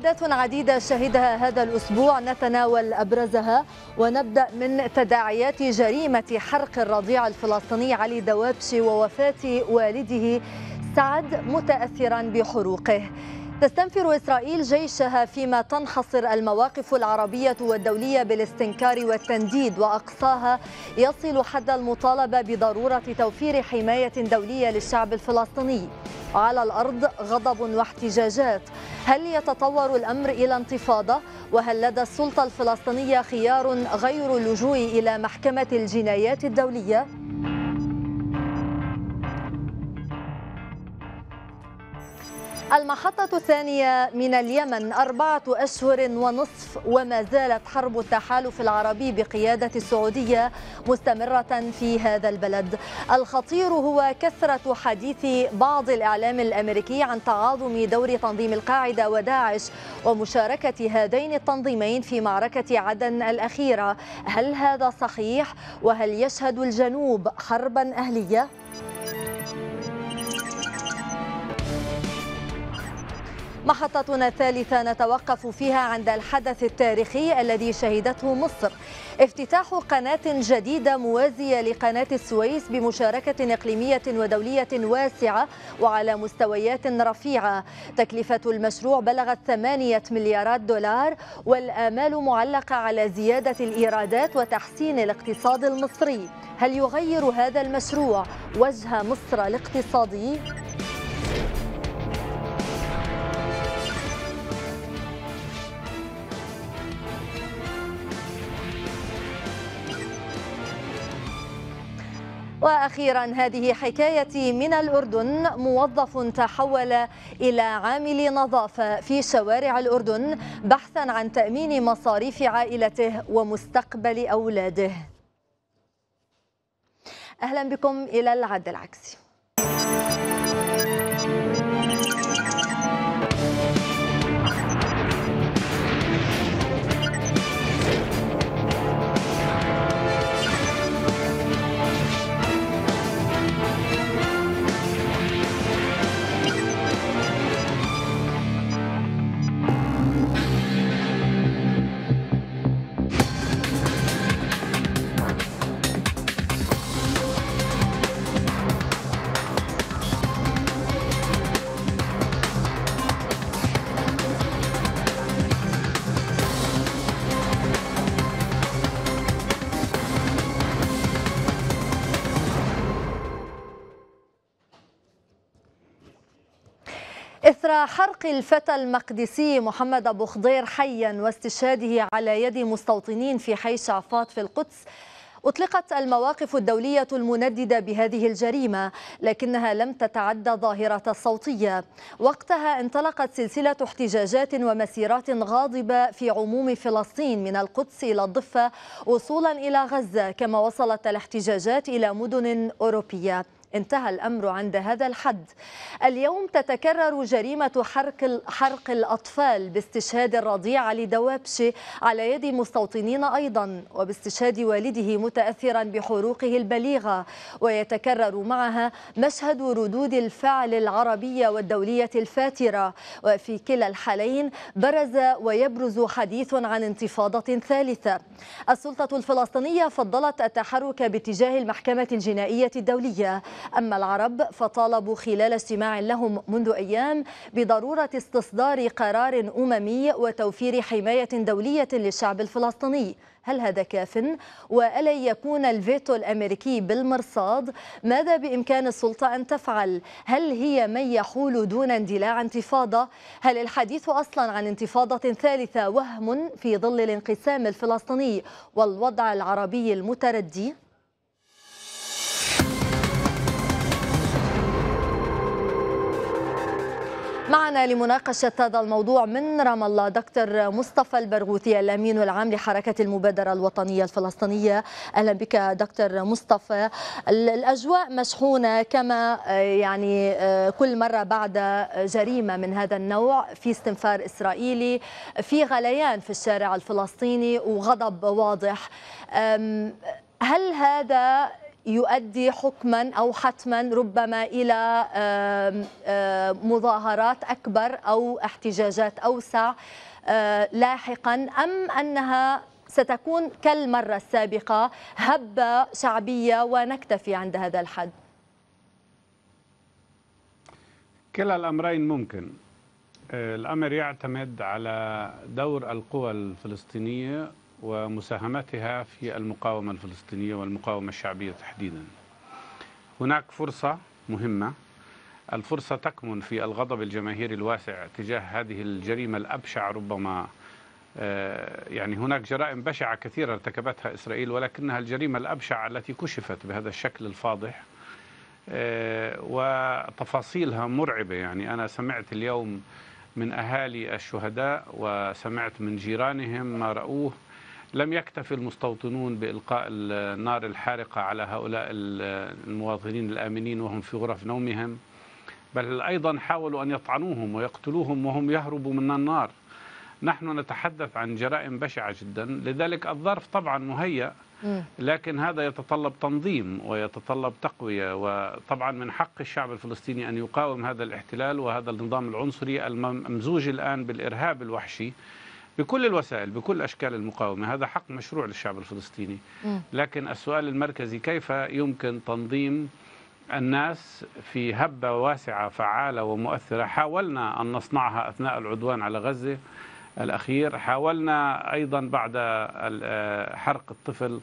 أحداث عديدة شهدها هذا الأسبوع نتناول أبرزها ونبدأ من تداعيات جريمة حرق الرضيع الفلسطيني علي دوابشي ووفاة والده سعد متأثرا بحروقه تستنفر إسرائيل جيشها فيما تنحصر المواقف العربية والدولية بالاستنكار والتنديد وأقصاها يصل حد المطالبة بضرورة توفير حماية دولية للشعب الفلسطيني على الأرض غضب واحتجاجات هل يتطور الأمر إلى انتفاضة؟ وهل لدى السلطة الفلسطينية خيار غير اللجوء إلى محكمة الجنايات الدولية؟ المحطة الثانية من اليمن أربعة أشهر ونصف وما زالت حرب التحالف العربي بقيادة السعودية مستمرة في هذا البلد الخطير هو كثرة حديث بعض الإعلام الأمريكي عن تعاظم دور تنظيم القاعدة وداعش ومشاركة هذين التنظيمين في معركة عدن الأخيرة هل هذا صحيح؟ وهل يشهد الجنوب حربا أهلية؟ محطتنا الثالثة نتوقف فيها عند الحدث التاريخي الذي شهدته مصر افتتاح قناة جديدة موازية لقناة السويس بمشاركة إقليمية ودولية واسعة وعلى مستويات رفيعة تكلفة المشروع بلغت 8 مليارات دولار والآمال معلقة على زيادة الإيرادات وتحسين الاقتصاد المصري هل يغير هذا المشروع وجه مصر الاقتصادي؟ وأخيرا هذه حكايتي من الأردن موظف تحول إلى عامل نظافة في شوارع الأردن بحثا عن تأمين مصاريف عائلته ومستقبل أولاده أهلا بكم إلى العد العكسي إثر حرق الفتى المقدسي محمد أبو خضير حيا واستشهاده على يد مستوطنين في حي شعفاط في القدس أطلقت المواقف الدولية المنددة بهذه الجريمة لكنها لم تتعدى ظاهرة صوتية وقتها انطلقت سلسلة احتجاجات ومسيرات غاضبة في عموم فلسطين من القدس إلى الضفة وصولا إلى غزة كما وصلت الاحتجاجات إلى مدن أوروبية انتهى الأمر عند هذا الحد اليوم تتكرر جريمة حرق, حرق الأطفال باستشهاد الرضيع علي دوابشي على يد مستوطنين أيضا وباستشهاد والده متأثرا بحروقه البليغة ويتكرر معها مشهد ردود الفعل العربية والدولية الفاترة وفي كلا الحالين برز ويبرز حديث عن انتفاضة ثالثة السلطة الفلسطينية فضلت التحرك باتجاه المحكمة الجنائية الدولية أما العرب فطالبوا خلال اجتماع لهم منذ أيام بضرورة استصدار قرار أممي وتوفير حماية دولية للشعب الفلسطيني هل هذا كاف؟ وألا يكون الفيتو الأمريكي بالمرصاد؟ ماذا بإمكان السلطة أن تفعل؟ هل هي من يحول دون اندلاع انتفاضة؟ هل الحديث أصلا عن انتفاضة ثالثة وهم في ظل الانقسام الفلسطيني والوضع العربي المتردي؟ معنا لمناقشة هذا الموضوع من رام الله دكتور مصطفى البرغوثي الأمين العام لحركة المبادرة الوطنية الفلسطينية أهلا بك دكتور مصطفى الأجواء مشحونة كما آه، يعني آه، كل مرة بعد جريمة من هذا النوع في استنفار إسرائيلي في غليان في الشارع الفلسطيني وغضب واضح هل هذا يؤدي حكما او حتما ربما الى مظاهرات اكبر او احتجاجات اوسع آه، لاحقا ام انها ستكون كالمره السابقه هبه شعبيه ونكتفي عند هذا الحد كلا الامرين ممكن آه، الامر يعتمد على دور القوى الفلسطينيه ومساهمتها في المقاومة الفلسطينية والمقاومة الشعبية تحديدا هناك فرصة مهمة الفرصة تكمن في الغضب الجماهيري الواسع تجاه هذه الجريمة الأبشع ربما آه، يعني هناك جرائم بشعة كثيرة ارتكبتها إسرائيل ولكنها الجريمة الأبشع التي كشفت بهذا الشكل الفاضح آه، وتفاصيلها مرعبة يعني أنا سمعت اليوم من أهالي الشهداء وسمعت من جيرانهم ما رأوه لم يكتفي المستوطنون بإلقاء النار الحارقة على هؤلاء المواطنين الآمنين وهم في غرف نومهم بل أيضا حاولوا أن يطعنوهم ويقتلوهم وهم يهربوا من النار نحن نتحدث عن جرائم بشعة جدا لذلك الظرف طبعا مهيأ لكن هذا يتطلب تنظيم ويتطلب تقوية وطبعا من حق الشعب الفلسطيني أن يقاوم هذا الاحتلال وهذا النظام العنصري الممزوج الآن بالإرهاب الوحشي بكل الوسائل بكل أشكال المقاومة هذا حق مشروع للشعب الفلسطيني لكن السؤال المركزي كيف يمكن تنظيم الناس في هبة واسعة فعالة ومؤثرة حاولنا أن نصنعها أثناء العدوان على غزة الأخير حاولنا أيضا بعد آه، حرق الطفل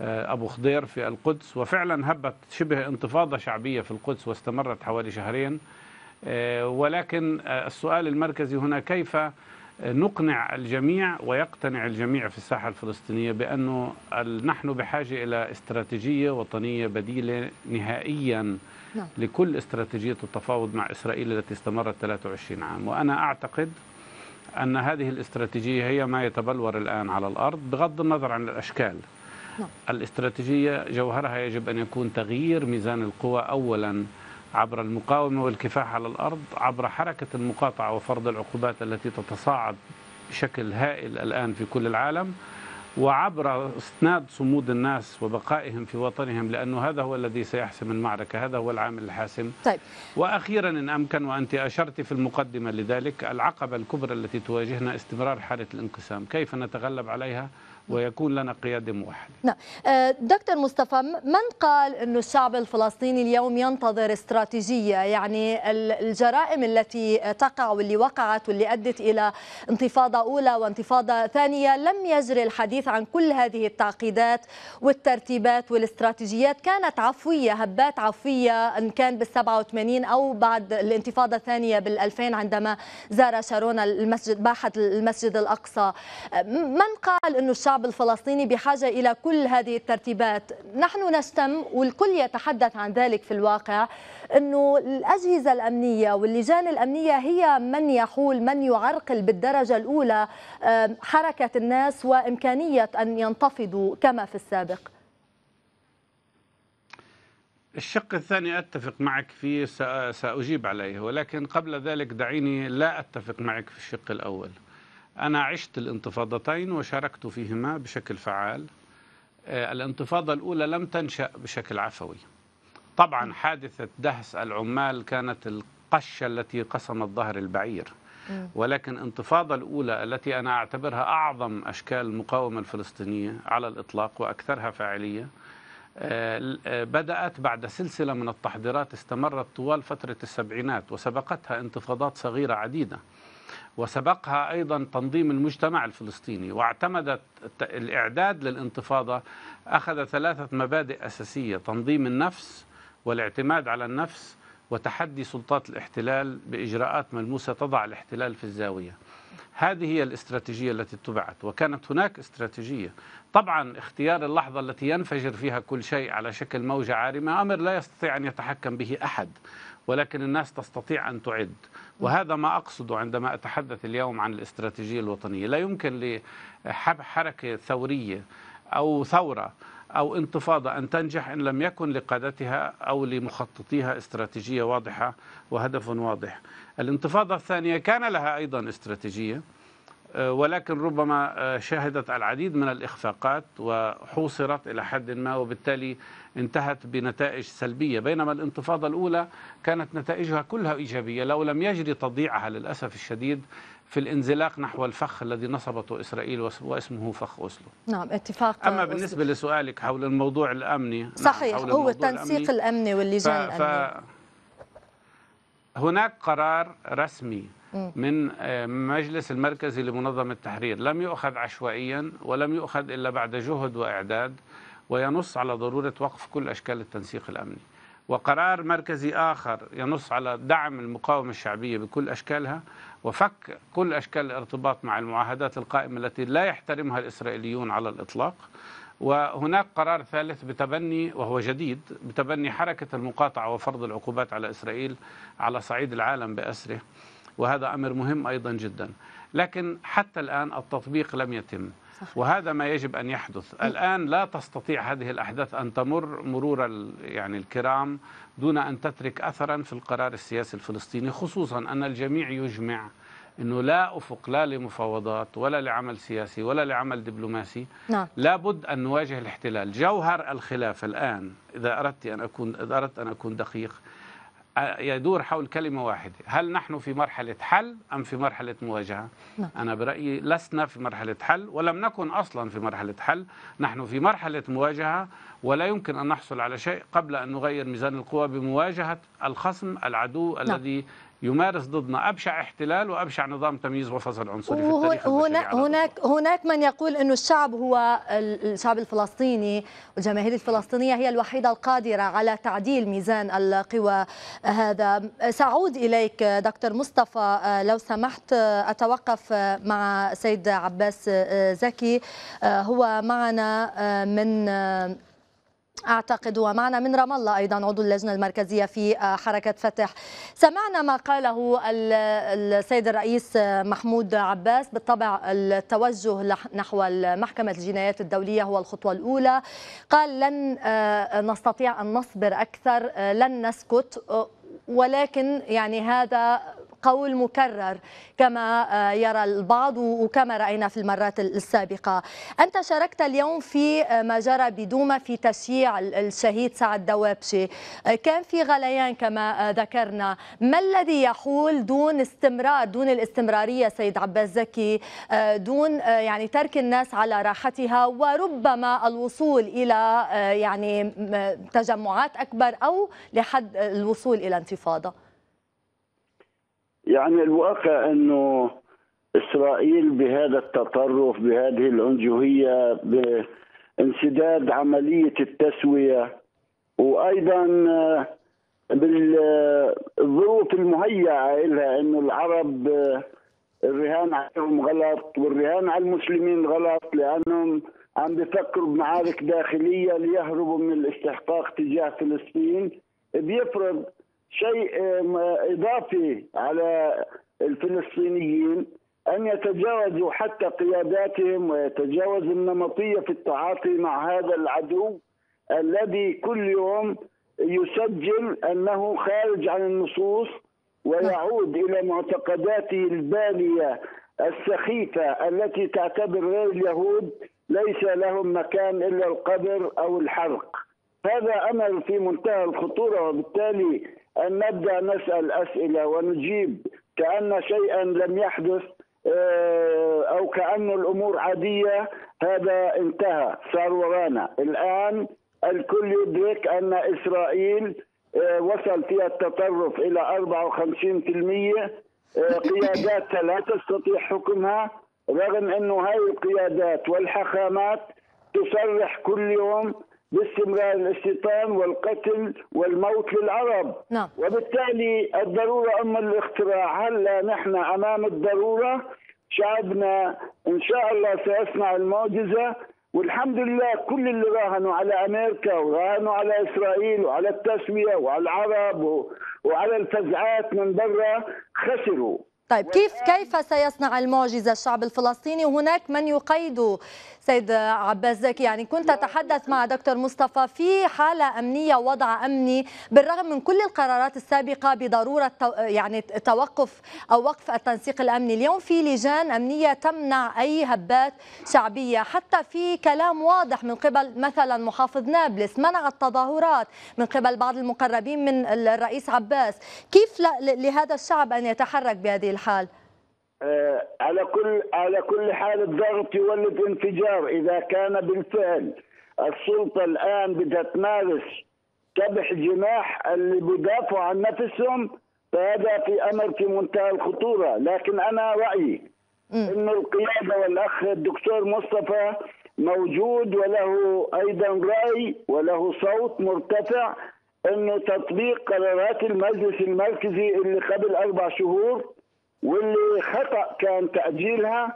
آه، أبو خضير في القدس وفعلا هبت شبه انتفاضة شعبية في القدس واستمرت حوالي شهرين آه، ولكن السؤال المركزي هنا كيف نقنع الجميع ويقتنع الجميع في الساحة الفلسطينية بأنه نحن بحاجة إلى استراتيجية وطنية بديلة نهائيا نعم. لكل استراتيجية التفاوض مع إسرائيل التي استمرت 23 عام وأنا أعتقد أن هذه الاستراتيجية هي ما يتبلور الآن على الأرض بغض النظر عن الأشكال نعم. الاستراتيجية جوهرها يجب أن يكون تغيير ميزان القوى أولا عبر المقاومة والكفاح على الأرض عبر حركة المقاطعة وفرض العقوبات التي تتصاعد بشكل هائل الآن في كل العالم وعبر اسناد صمود الناس وبقائهم في وطنهم لأنه هذا هو الذي سيحسم المعركة هذا هو العامل الحاسم طيب. وأخيرا إن أمكن وأنت أشرت في المقدمة لذلك العقبة الكبرى التي تواجهنا استمرار حالة الانقسام كيف نتغلب عليها ويكون لنا قيادة موحدة نعم آه، دكتور مصطفى من قال أن الشعب الفلسطيني اليوم ينتظر استراتيجية يعني الجرائم التي تقع واللي وقعت واللي أدت إلى انتفاضة أولى وانتفاضة ثانية لم يجري الحديث عن كل هذه التعقيدات والترتيبات والاستراتيجيات كانت عفوية هبات عفوية إن كان بال 87 أو بعد الانتفاضة الثانية بال 2000 عندما زار شارون المسجد باحة المسجد الأقصى آه، من قال أنه الشعب الشعب الفلسطيني بحاجة إلى كل هذه الترتيبات نحن نشتم والكل يتحدث عن ذلك في الواقع أنه الأجهزة الأمنية واللجان الأمنية هي من يحول من يعرقل بالدرجة الأولى حركة الناس وإمكانية أن ينتفضوا كما في السابق الشق الثاني أتفق معك فيه سأجيب عليه ولكن قبل ذلك دعيني لا أتفق معك في الشق الأول أنا عشت الانتفاضتين وشاركت فيهما بشكل فعال آه، الانتفاضة الأولى لم تنشأ بشكل عفوي طبعا حادثة دهس العمال كانت القشة التي قسمت ظهر البعير ولكن الانتفاضة الأولى التي أنا أعتبرها أعظم أشكال المقاومة الفلسطينية على الإطلاق وأكثرها فاعلية آه، آه، بدأت بعد سلسلة من التحضيرات استمرت طوال فترة السبعينات وسبقتها انتفاضات صغيرة عديدة وسبقها أيضا تنظيم المجتمع الفلسطيني واعتمدت الإعداد للانتفاضة أخذ ثلاثة مبادئ أساسية تنظيم النفس والاعتماد على النفس وتحدي سلطات الاحتلال بإجراءات ملموسة تضع الاحتلال في الزاوية هذه هي الاستراتيجية التي اتبعت وكانت هناك استراتيجية طبعا اختيار اللحظة التي ينفجر فيها كل شيء على شكل موجة عارمة أمر لا يستطيع أن يتحكم به أحد ولكن الناس تستطيع أن تعد وهذا ما أقصده عندما أتحدث اليوم عن الاستراتيجية الوطنية لا يمكن لحركة ثورية أو ثورة أو انتفاضة أن تنجح إن لم يكن لقادتها أو لمخططيها استراتيجية واضحة وهدف واضح الانتفاضة الثانية كان لها أيضا استراتيجية ولكن ربما شهدت العديد من الإخفاقات وحوصرت إلى حد ما وبالتالي انتهت بنتائج سلبية بينما الانتفاضة الأولى كانت نتائجها كلها إيجابية لو لم يجري تضييعها للأسف الشديد في الانزلاق نحو الفخ الذي نصبته إسرائيل واسمه فخ أوسلو نعم اتفاق أما أوسلو. بالنسبة لسؤالك حول الموضوع الأمني نعم، صحيح نعم هو التنسيق الأمني واللجان ف... الأمنية هناك قرار رسمي من آه، مجلس المركزي لمنظمة التحرير لم يؤخذ عشوائيا ولم يؤخذ إلا بعد جهد وإعداد وينص على ضرورة وقف كل أشكال التنسيق الأمني وقرار مركزي آخر ينص على دعم المقاومة الشعبية بكل أشكالها وفك كل أشكال الارتباط مع المعاهدات القائمة التي لا يحترمها الإسرائيليون على الإطلاق وهناك قرار ثالث بتبني وهو جديد بتبني حركة المقاطعة وفرض العقوبات على إسرائيل على صعيد العالم بأسره وهذا أمر مهم أيضا جدا لكن حتى الآن التطبيق لم يتم صحيح. وهذا ما يجب أن يحدث الآن لا تستطيع هذه الأحداث أن تمر مرور يعني الكرام دون أن تترك أثرا في القرار السياسي الفلسطيني خصوصا أن الجميع يجمع أنه لا أفق لا لمفاوضات ولا لعمل سياسي ولا لعمل دبلوماسي لا نعم. لابد أن نواجه الاحتلال جوهر الخلاف الآن إذا أردت أن أكون, إذا أردت أن أكون دقيق يدور حول كلمة واحدة هل نحن في مرحلة حل أم في مرحلة مواجهة نعم. أنا برأيي لسنا في مرحلة حل ولم نكن أصلا في مرحلة حل نحن في مرحلة مواجهة ولا يمكن أن نحصل على شيء قبل أن نغير ميزان القوى بمواجهة الخصم العدو لا. نعم. الذي يمارس ضدنا ابشع احتلال وابشع نظام تمييز وفصل عنصري في التاريخ هناك هناك هناك من يقول انه الشعب هو الشعب الفلسطيني والجماهير الفلسطينيه هي الوحيده القادره على تعديل ميزان القوى هذا ساعود اليك دكتور مصطفى آه، لو سمحت آه، اتوقف آه، مع سيد عباس زكي هو معنا من أعتقد ومعنا من رام الله أيضا عضو اللجنة المركزية في آه، حركة فتح سمعنا ما قاله السيد الرئيس آه، محمود عباس بالطبع التوجه نحو محكمة الجنايات الدولية هو الخطوة الأولى قال لن آه، نستطيع أن نصبر أكثر لن نسكت ولكن يعني هذا قول مكرر كما آه، يرى البعض وكما رأينا في المرات السابقة أنت شاركت اليوم في آه، ما جرى بدوما في تشييع الشهيد سعد دوابشي آه، كان في غليان كما ذكرنا ما الذي يحول دون استمرار دون الاستمرارية سيد عباس زكي دون يعني ترك الناس على راحتها وربما الوصول إلى يعني تجمعات أكبر أو لحد الوصول إلى انتفاضة يعني الواقع انه اسرائيل بهذا التطرف بهذه الانجهيه بانسداد عمليه التسويه وايضا بالظروف المهيئه لها انه العرب الرهان عليهم غلط والرهان على المسلمين غلط لانهم عم بفكروا بمعارك داخليه ليهربوا من الاستحقاق تجاه فلسطين بيفرض شيء اضافي على الفلسطينيين ان يتجاوزوا حتى قياداتهم ويتجاوزوا النمطيه في التعاطي مع هذا العدو الذي كل يوم يسجل انه خارج عن النصوص ويعود الى معتقداته الباليه السخيفه التي تعتبر غير اليهود ليس لهم مكان الا القبر او الحرق هذا امر في منتهى الخطوره وبالتالي أن نبدأ نسأل أسئلة ونجيب كأن شيئا لم يحدث آه، أو كأن الأمور عادية هذا انتهى صار ورانا الآن الكل يدرك أن إسرائيل آه، وصل فيها التطرف إلى 54% آه، قياداتها لا تستطيع حكمها رغم أنه هاي القيادات والحاخامات تصرح كل يوم باستمرار الاستيطان والقتل والموت للعرب نعم. وبالتالي الضرورة أم الاختراع هلا نحن أمام الضرورة شعبنا إن شاء الله سيصنع المعجزة والحمد لله كل اللي راهنوا على امريكا وراهنوا على اسرائيل وعلى التسويه وعلى العرب وعلى الفزعات من برا خسروا طيب كيف كيف سيصنع المعجزة الشعب الفلسطيني وهناك من يقيد سيد عباس زكي يعني كنت أتحدث مع دكتور مصطفى في حالة أمنية وضع أمني بالرغم من كل القرارات السابقة بضرورة يعني توقف أو وقف التنسيق الأمني اليوم في لجان أمنية تمنع أي هبات شعبية حتى في كلام واضح من قبل مثلا محافظ نابلس منع التظاهرات من قبل بعض المقربين من الرئيس عباس كيف لهذا الشعب أن يتحرك بهذه الحالة الحال؟ آه على كل على كل حال الضغط يولد انفجار اذا كان بالفعل السلطه الان بدها تمارس كبح جناح اللي بدافعوا عن نفسهم فهذا في امر في منتهى الخطوره لكن انا رايي انه القياده والاخ الدكتور مصطفى موجود وله ايضا راي وله صوت مرتفع انه تطبيق قرارات المجلس المركزي اللي قبل اربع شهور واللي خطأ كان تأجيلها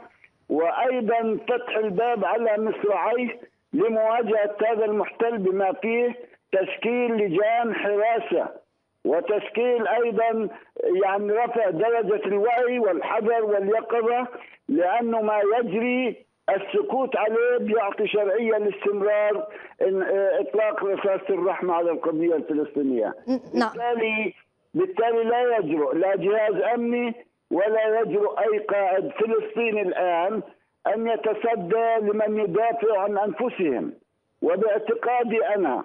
وأيضا فتح الباب على مصراعيه لمواجهة هذا المحتل بما فيه تشكيل لجان حراسة وتشكيل أيضا يعني رفع درجة الوعي والحذر واليقظة لأنه ما يجري السكوت عليه بيعطي شرعية لاستمرار إطلاق رصاصة الرحمة على القضية الفلسطينية نعم. بالتالي بالتالي لا يجرؤ لا جهاز أمني ولا يجرؤ أي قائد فلسطيني الآن أن يتصدى لمن يدافع عن أنفسهم وباعتقادي أنا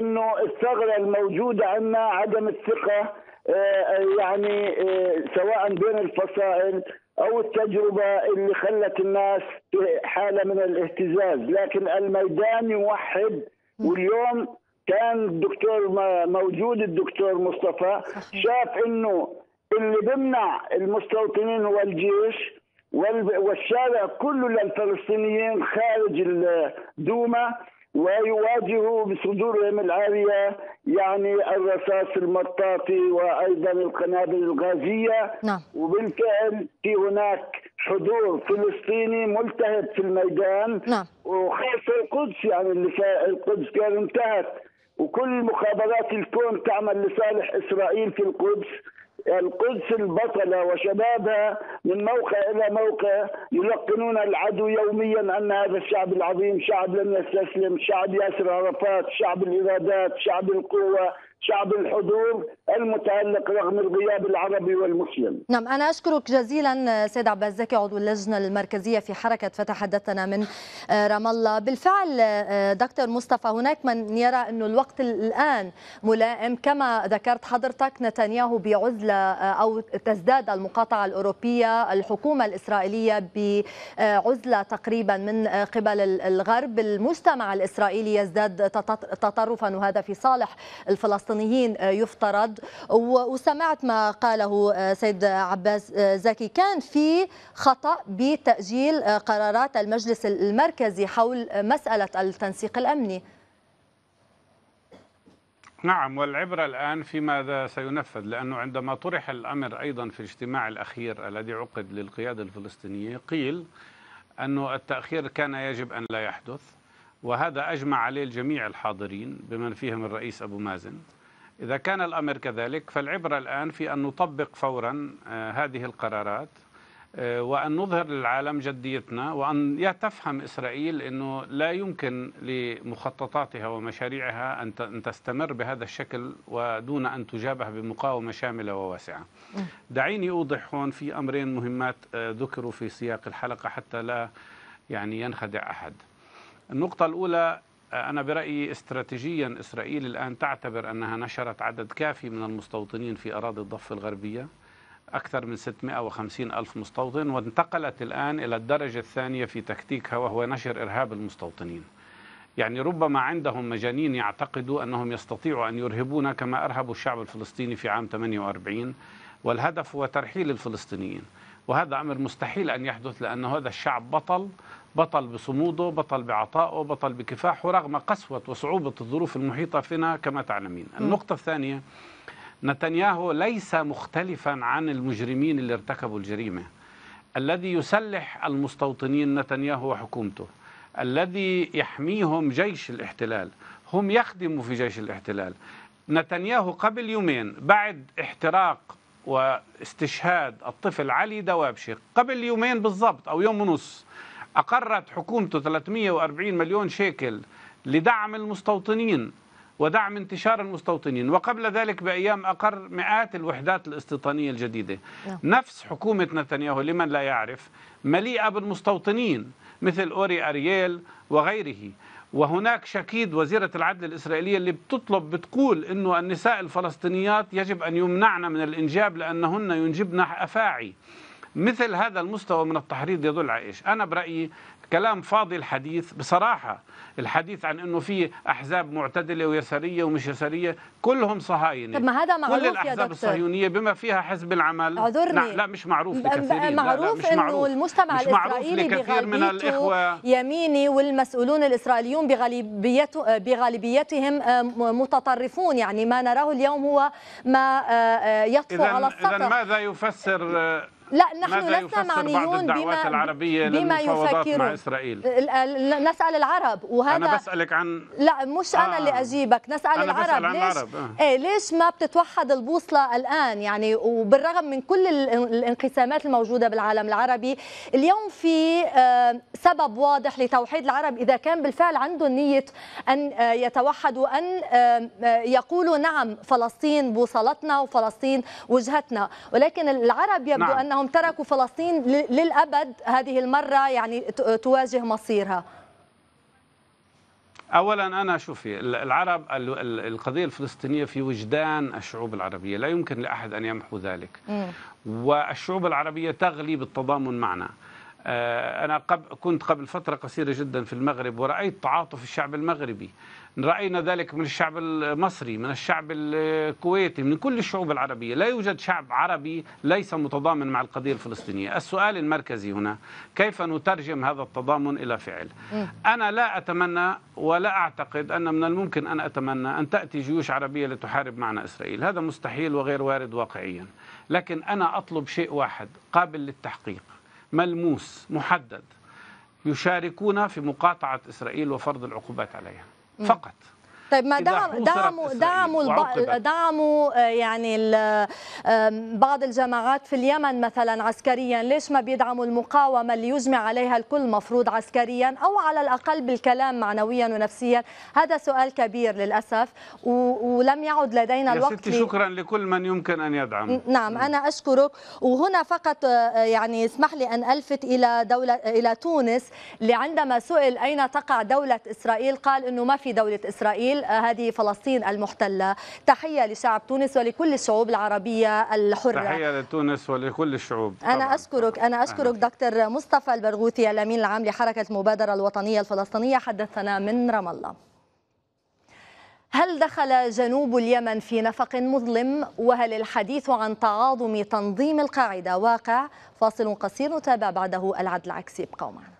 أنه الثغرة الموجودة عندنا عدم الثقة آه، يعني آه، سواء بين الفصائل او التجربه اللي خلت الناس في حاله من الاهتزاز، لكن الميدان يوحد واليوم كان الدكتور موجود الدكتور مصطفى شاف انه اللي بيمنع المستوطنين هو الجيش والشارع كله للفلسطينيين خارج الدومة ويواجهوا بصدورهم العارية يعني الرصاص المطاطي وأيضا القنابل الغازية نعم. وبالفعل في هناك حضور فلسطيني ملتهب في الميدان نعم. وخاصة القدس يعني القدس كان انتهت وكل مخابرات الكون تعمل لصالح إسرائيل في القدس القدس البطلة وشبابها من موقع إلى موقع يلقنون العدو يوميا أن هذا الشعب العظيم شعب لن يستسلم شعب ياسر عرفات شعب الإرادات شعب القوة شعب الحضور المتألق رغم الغياب العربي والمسلم نعم أنا أشكرك جزيلا سيد عباس زكي عضو اللجنة المركزية في حركة فتح حدثنا من آه، رام الله بالفعل آه، دكتور مصطفى هناك من يرى أن الوقت الآن ملائم كما ذكرت حضرتك نتنياهو بعزلة آه، أو تزداد المقاطعة الأوروبية الحكومة الإسرائيلية بعزلة تقريبا من قبل الغرب المجتمع الإسرائيلي يزداد تطرفا وهذا في صالح الفلسطينيين الفلسطينيين آه، يفترض وسمعت ما قاله آه، سيد عباس آه، زكي كان في خطأ بتأجيل قرارات المجلس المركزي حول مسألة التنسيق الأمني نعم والعبرة الآن فيماذا سينفذ لأنه عندما طرح الأمر أيضا في الاجتماع الأخير الذي عقد للقيادة الفلسطينية قيل أن التأخير كان يجب أن لا يحدث وهذا أجمع عليه الجميع الحاضرين بمن فيهم الرئيس أبو مازن إذا كان الأمر كذلك فالعبرة الآن في أن نطبق فورا آه، هذه القرارات آه، وأن نظهر للعالم جديتنا وأن تفهم إسرائيل أنه لا يمكن لمخططاتها ومشاريعها أن تستمر بهذا الشكل ودون أن تجابه بمقاومة شاملة وواسعة دعيني أوضح هون في أمرين مهمات آه، ذكروا في سياق الحلقة حتى لا يعني ينخدع أحد النقطة الأولى أنا برأيي استراتيجيا إسرائيل الآن تعتبر أنها نشرت عدد كافي من المستوطنين في أراضي الضفة الغربية أكثر من 650 ألف مستوطن وانتقلت الآن إلى الدرجة الثانية في تكتيكها وهو نشر إرهاب المستوطنين يعني ربما عندهم مجانين يعتقدوا أنهم يستطيعوا أن يرهبونا كما أرهبوا الشعب الفلسطيني في عام 48 والهدف هو ترحيل الفلسطينيين وهذا أمر مستحيل أن يحدث لأن هذا الشعب بطل بطل بصموده بطل بعطائه بطل بكفاحه رغم قسوة وصعوبة الظروف المحيطة فينا كما تعلمين النقطة الثانية نتنياهو ليس مختلفا عن المجرمين اللي ارتكبوا الجريمة الذي يسلح المستوطنين نتنياهو وحكومته الذي يحميهم جيش الاحتلال هم يخدموا في جيش الاحتلال نتنياهو قبل يومين بعد احتراق واستشهاد الطفل علي دوابشي قبل يومين بالضبط أو يوم ونص أقرت حكومته 340 مليون شيكل لدعم المستوطنين ودعم انتشار المستوطنين وقبل ذلك بأيام أقر مئات الوحدات الاستيطانية الجديدة نعم. نفس حكومة نتنياهو لمن لا يعرف مليئة بالمستوطنين مثل أوري أرييل وغيره وهناك شكيد وزيرة العدل الإسرائيلية اللي بتطلب بتقول أنه النساء الفلسطينيات يجب أن يمنعن من الإنجاب لأنهن ينجبن أفاعي مثل هذا المستوى من التحريض يدل على ايش؟ انا برايي كلام فاضي الحديث بصراحه الحديث عن انه في احزاب معتدله ويساريه ومش يساريه كلهم صهاينه طب ما هذا معروف كل الاحزاب يا دكتور. الصهيونيه بما فيها حزب العمل عذرني لا مش معروف لكثيرين معروف انه المجتمع الاسرائيلي بكثير من الاخوه يميني والمسؤولون الاسرائيليون بغالبيت بغالبيتهم آه، متطرفون يعني ما نراه اليوم هو ما آه، آه، يطفو على السطح اذا ماذا يفسر لا نحن لسنا معنيون بما العربية بما يفكر مع إسرائيل نسأل العرب وهذا أنا بسألك عن لا مش آه. أنا اللي آه. أجيبك نسأل أنا العرب بسأل عن ليش العرب. آه. إيه ليش ما بتتوحد البوصلة الآن يعني وبالرغم من كل الانقسامات الموجودة بالعالم العربي اليوم في آه سبب واضح لتوحيد العرب إذا كان بالفعل عنده نية أن آه يتوحدوا أن آه يقولوا نعم فلسطين بوصلتنا وفلسطين وجهتنا ولكن العرب يبدو نعم. أنهم أنهم تركوا فلسطين للأبد هذه المرة يعني تواجه مصيرها اولا انا شوفي العرب القضيه الفلسطينيه في وجدان الشعوب العربيه لا يمكن لاحد ان يمحو ذلك والشعوب العربيه تغلي بالتضامن معنا آه، أنا كنت قبل فترة قصيرة جدا في المغرب ورأيت تعاطف الشعب المغربي رأينا ذلك من الشعب المصري من الشعب الكويتي من كل الشعوب العربية لا يوجد شعب عربي ليس متضامن مع القضية الفلسطينية السؤال المركزي هنا كيف نترجم هذا التضامن إلى فعل أنا لا أتمنى ولا أعتقد أن من الممكن أن أتمنى أن تأتي جيوش عربية لتحارب معنا إسرائيل هذا مستحيل وغير وارد واقعيا لكن أنا أطلب شيء واحد قابل للتحقيق ملموس محدد يشاركون في مقاطعة إسرائيل وفرض العقوبات عليها فقط طيب ما دعم دعموا دعموا دعموا آه، يعني بعض الجماعات في اليمن مثلا عسكريا ليش ما بيدعموا المقاومه اللي يجمع عليها الكل مفروض عسكريا او على الاقل بالكلام معنويا ونفسيا هذا سؤال كبير للاسف ولم يعد لدينا الوقت يا ستي شكرا لكل من يمكن ان يدعم نعم انا اشكرك وهنا فقط آه، يعني اسمح لي ان الفت الى دوله الى تونس اللي عندما سئل اين تقع دوله اسرائيل قال انه ما في دوله اسرائيل هذه فلسطين المحتلة تحية لشعب تونس ولكل الشعوب العربية الحرة تحية لتونس ولكل الشعوب طبعا. أنا أشكرك أنا أشكرك دكتور مصطفى البرغوثي الأمين العام لحركة المبادرة الوطنية الفلسطينية حدثنا من رام الله هل دخل جنوب اليمن في نفق مظلم وهل الحديث عن تعاظم تنظيم القاعدة واقع فاصل قصير نتابع بعده العدل العكسي ابقوا معنا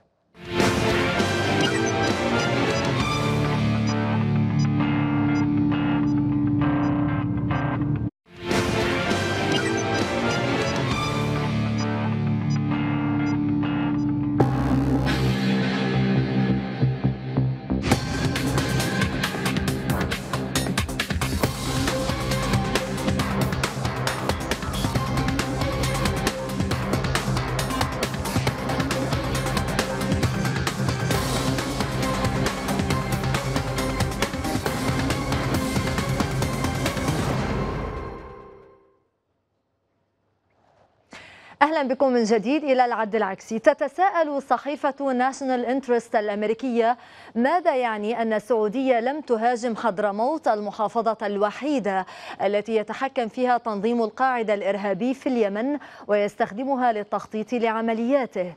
بكم من جديد الى العد العكسي تتساءل صحيفه ناشونال انترست الامريكيه ماذا يعني ان السعوديه لم تهاجم حضرموت المحافظه الوحيده التي يتحكم فيها تنظيم القاعده الارهابي في اليمن ويستخدمها للتخطيط لعملياته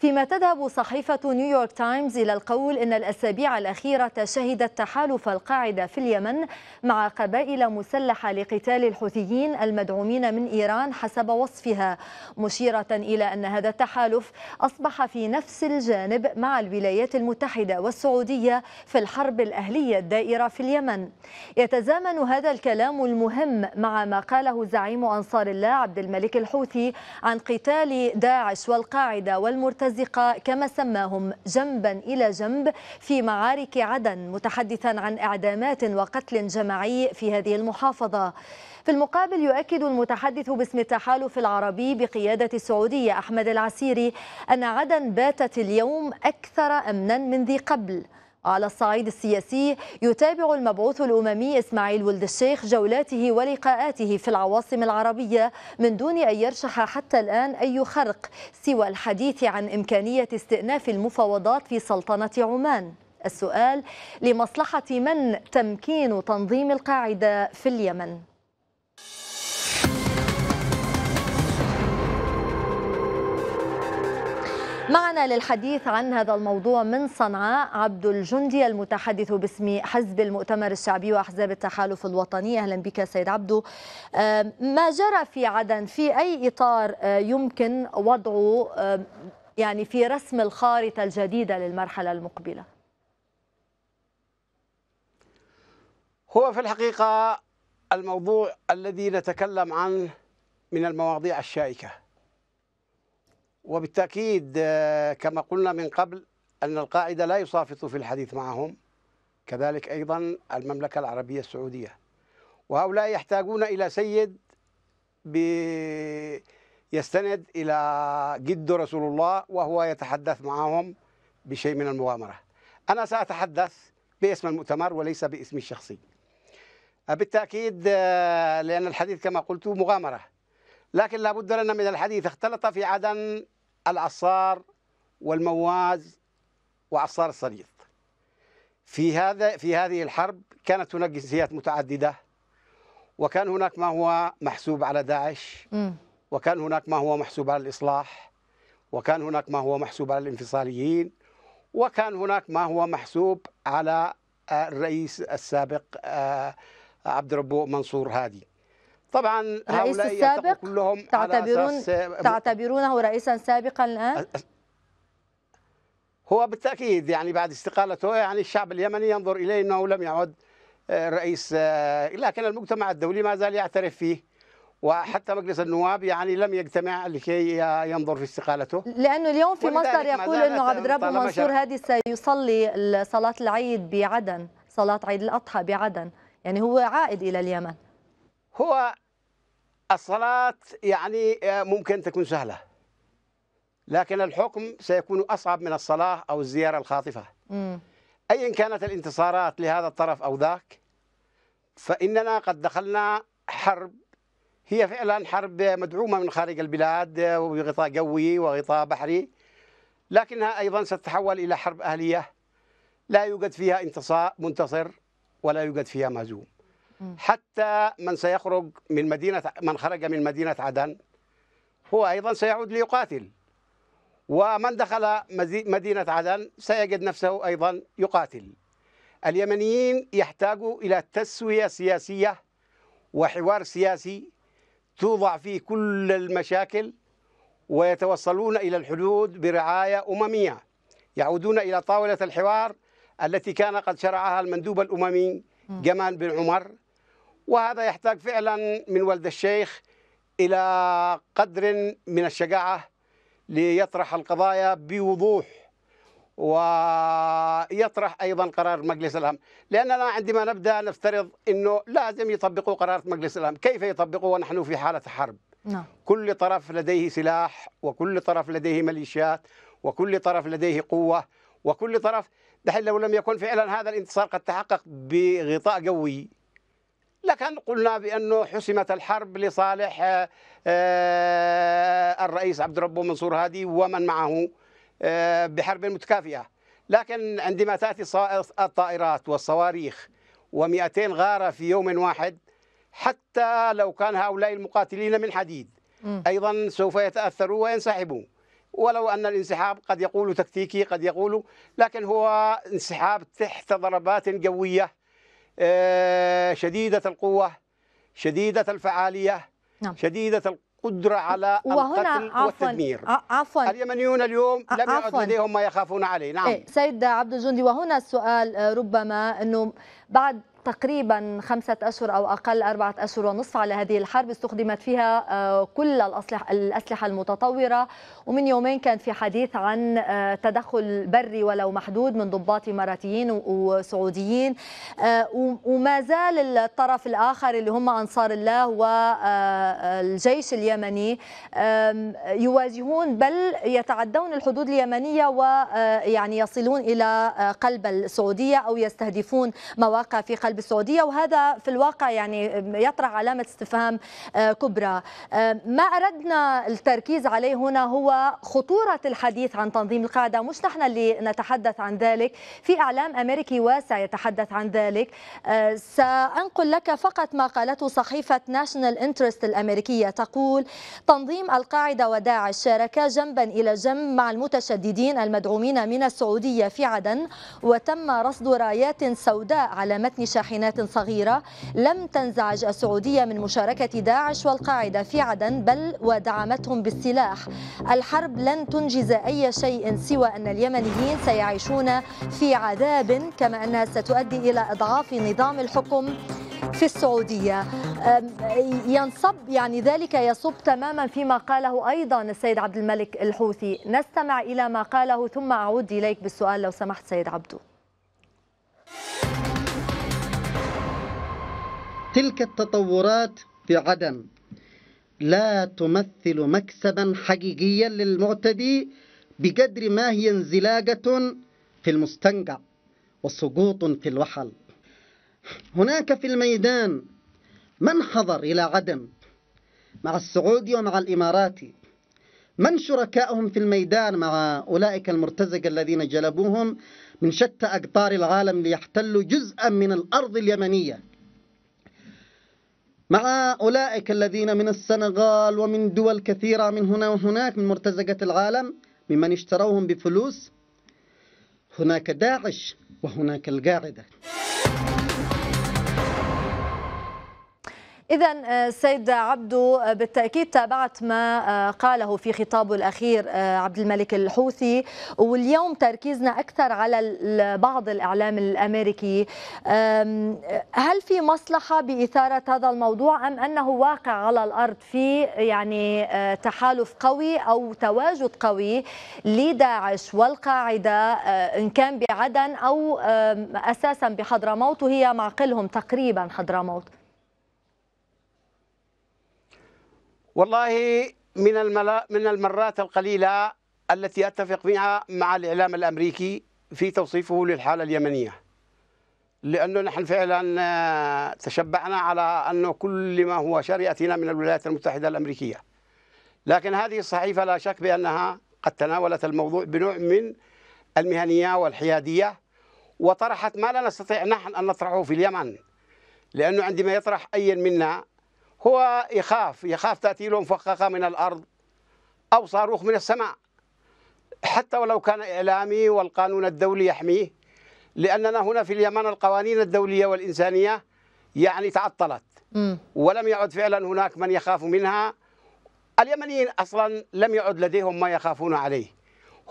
فيما تذهب صحيفة نيويورك تايمز إلى القول إن الأسابيع الأخيرة شهدت تحالف القاعدة في اليمن مع قبائل مسلحة لقتال الحوثيين المدعومين من إيران حسب وصفها مشيرة إلى أن هذا التحالف أصبح في نفس الجانب مع الولايات المتحدة والسعودية في الحرب الأهلية الدائرة في اليمن يتزامن هذا الكلام المهم مع ما قاله زعيم أنصار الله عبد الملك الحوثي عن قتال داعش والقاعدة والمرتدين المرتزقة كما سماهم جنبا إلى جنب في معارك عدن متحدثا عن إعدامات وقتل جماعي في هذه المحافظة في المقابل يؤكد المتحدث باسم التحالف العربي بقيادة السعودية أحمد العسيري أن عدن باتت اليوم أكثر أمنا من ذي قبل على الصعيد السياسي يتابع المبعوث الأممي إسماعيل ولد الشيخ جولاته ولقاءاته في العواصم العربية من دون أن يرشح حتى الآن أي خرق سوى الحديث عن إمكانية استئناف المفاوضات في سلطنة عمان السؤال لمصلحة من تمكين تنظيم القاعدة في اليمن؟ معنا للحديث عن هذا الموضوع من صنعاء عبد الجندي المتحدث باسم حزب المؤتمر الشعبي واحزاب التحالف الوطني اهلا بك سيد عبدو ما جرى في عدن في اي اطار يمكن وضعه يعني في رسم الخارطه الجديده للمرحله المقبله هو في الحقيقه الموضوع الذي نتكلم عنه من المواضيع الشائكه وبالتأكيد آه، كما قلنا من قبل أن القاعدة لا يصافط في الحديث معهم كذلك أيضا المملكة العربية السعودية وهؤلاء يحتاجون إلى سيد يستند إلى جد رسول الله وهو يتحدث معهم بشيء من المغامرة أنا سأتحدث باسم المؤتمر وليس باسمي الشخصي بالتأكيد آه، لأن الحديث كما قلت مغامرة لكن لابد لنا من الحديث اختلط في عدن العصار والمواز وعصار الصليط في هذا في هذه الحرب كانت هناك جنسيات متعدده وكان هناك ما هو محسوب على داعش وكان هناك ما هو محسوب على الاصلاح وكان هناك ما هو محسوب على الانفصاليين وكان هناك ما هو محسوب على آه، الرئيس السابق آه، عبد ربو منصور هادي طبعا رئيس السابق كلهم تعتبرون تعتبرونه رئيسا سابقا الان؟ هو بالتاكيد يعني بعد استقالته يعني الشعب اليمني ينظر اليه انه لم يعد آه، رئيس آه، لكن المجتمع الدولي ما زال يعترف فيه وحتى مجلس النواب يعني لم يجتمع لكي ينظر في استقالته لانه اليوم في مصدر يقول انه عبد ربه منصور هادي سيصلي صلاه العيد بعدن صلاه عيد الاضحى بعدن يعني هو عائد الى اليمن هو الصلاة يعني آه، ممكن تكون سهلة لكن الحكم سيكون أصعب من الصلاة أو الزيارة الخاطفة أيا كانت الانتصارات لهذا الطرف أو ذاك فإننا قد دخلنا حرب هي فعلا حرب مدعومة من خارج البلاد آه، وبغطاء جوي وغطاء بحري لكنها أيضا ستتحول إلى حرب أهلية لا يوجد فيها انتصار منتصر ولا يوجد فيها مهزوم حتى من سيخرج من مدينة من خرج من مدينة عدن هو أيضا سيعود ليقاتل ومن دخل مدينة عدن سيجد نفسه أيضا يقاتل اليمنيين يحتاجوا إلى تسوية سياسية وحوار سياسي توضع فيه كل المشاكل ويتوصلون إلى الحدود برعاية أممية يعودون إلى طاولة الحوار التي كان قد شرعها المندوب الأممي جمال بن عمر وهذا يحتاج فعلا من والد الشيخ إلى قدر من الشجاعة ليطرح القضايا بوضوح ويطرح أيضا قرار مجلس الأمن لأننا عندما نبدأ نفترض أنه لازم يطبقوا قرار مجلس الأمن كيف يطبقوا ونحن في حالة حرب نعم. كل طرف لديه سلاح وكل طرف لديه ميليشيات وكل طرف لديه قوة وكل طرف دحين لو لم يكن فعلا هذا الانتصار قد تحقق بغطاء جوي لكن قلنا بأنه حسمت الحرب لصالح آه، آه، الرئيس عبد ربه منصور هادي ومن معه آه، بحرب متكافئة لكن عندما تأتي الطائرات والصواريخ و200 غارة في يوم واحد حتى لو كان هؤلاء المقاتلين من حديد أيضا سوف يتأثروا وينسحبوا ولو أن الانسحاب قد يقول تكتيكي قد يقول لكن هو انسحاب تحت ضربات جوية آه، شديدة القوة شديدة الفعالية نعم. شديدة القدرة على وهنا القتل عفواً والتدمير آه، عفوا اليمنيون اليوم آه، لم يعد لديهم ما يخافون عليه نعم إيه سيد عبد الجندي وهنا السؤال ربما أنه بعد تقريبا خمسة أشهر أو أقل أربعة أشهر ونصف على هذه الحرب استخدمت فيها آه، كل الأسلحة, المتطورة ومن يومين كان في حديث عن آه، تدخل بري ولو محدود من ضباط إماراتيين وسعوديين آه، وما زال الطرف الآخر اللي هم أنصار الله والجيش اليمني يواجهون بل يتعدون الحدود اليمنية ويعني يصلون إلى قلب السعودية أو يستهدفون مواقع في قلب بالسعوديه وهذا في الواقع يعني يطرح علامه استفهام آه، كبرى آه، ما اردنا التركيز عليه هنا هو خطوره الحديث عن تنظيم القاعده مش نحن اللي نتحدث عن ذلك في اعلام امريكي واسع يتحدث عن ذلك آه، سانقل لك فقط ما قالته صحيفه ناشونال انترست الامريكيه تقول تنظيم القاعده وداعش شاركا جنبا الى جنب مع المتشددين المدعومين من السعوديه في عدن وتم رصد رايات سوداء على متن شاحنة شاحنات صغيرة لم تنزعج السعودية من مشاركة داعش والقاعدة في عدن بل ودعمتهم بالسلاح الحرب لن تنجز أي شيء سوى أن اليمنيين سيعيشون في عذاب كما أنها ستؤدي إلى إضعاف نظام الحكم في السعودية ينصب يعني ذلك يصب تماما فيما قاله أيضا السيد عبد الملك الحوثي نستمع إلى ما قاله ثم أعود إليك بالسؤال لو سمحت سيد عبدو تلك التطورات في عدن لا تمثل مكسبا حقيقيا للمعتدي بقدر ما هي انزلاقة في المستنقع وسقوط في الوحل هناك في الميدان من حضر إلى عدن مع السعودي ومع الإماراتي من شركائهم في الميدان مع أولئك المرتزقة الذين جلبوهم من شتى أقطار العالم ليحتلوا جزءا من الأرض اليمنية مع أولئك الذين من السنغال ومن دول كثيرة من هنا وهناك من مرتزقة العالم ممن اشتروهم بفلوس هناك داعش وهناك القاعدة إذا آه، السيد عبدو آه، بالتأكيد تابعت ما آه، قاله في خطابه الأخير عبد الملك الحوثي واليوم تركيزنا أكثر على بعض الإعلام الأمريكي هل في مصلحة بإثارة هذا الموضوع أم أنه واقع على الأرض في يعني تحالف قوي أو تواجد قوي لداعش والقاعدة إن كان بعدن أو أساسا بحضرموت وهي معقلهم تقريبا حضرموت والله من الملا من المرات القليلة التي أتفق معها مع الإعلام الأمريكي في توصيفه للحالة اليمنية لأنه نحن فعلا آه، تشبعنا على أنه كل ما هو شر ياتينا من الولايات المتحدة الأمريكية لكن هذه الصحيفة لا شك بأنها قد تناولت الموضوع بنوع من المهنية والحيادية وطرحت ما لا نستطيع نحن أن نطرحه في اليمن لأنه عندما يطرح أي منا هو يخاف يخاف تأتي له مفخخة من الأرض أو صاروخ من السماء حتى ولو كان إعلامي والقانون الدولي يحميه لأننا هنا في اليمن القوانين الدولية والإنسانية يعني تعطلت ولم يعد فعلا هناك من يخاف منها اليمنيين أصلا لم يعد لديهم ما يخافون عليه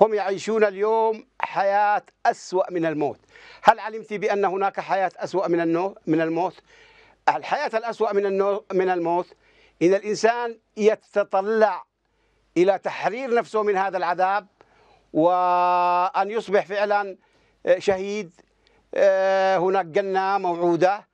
هم يعيشون اليوم حياة أسوأ من الموت هل علمت بأن هناك حياة أسوأ من من الموت الحياة الأسوأ من من الموت إن الإنسان يتطلع إلى تحرير نفسه من هذا العذاب وأن يصبح فعلا آه، شهيد آه، هناك جنة موعودة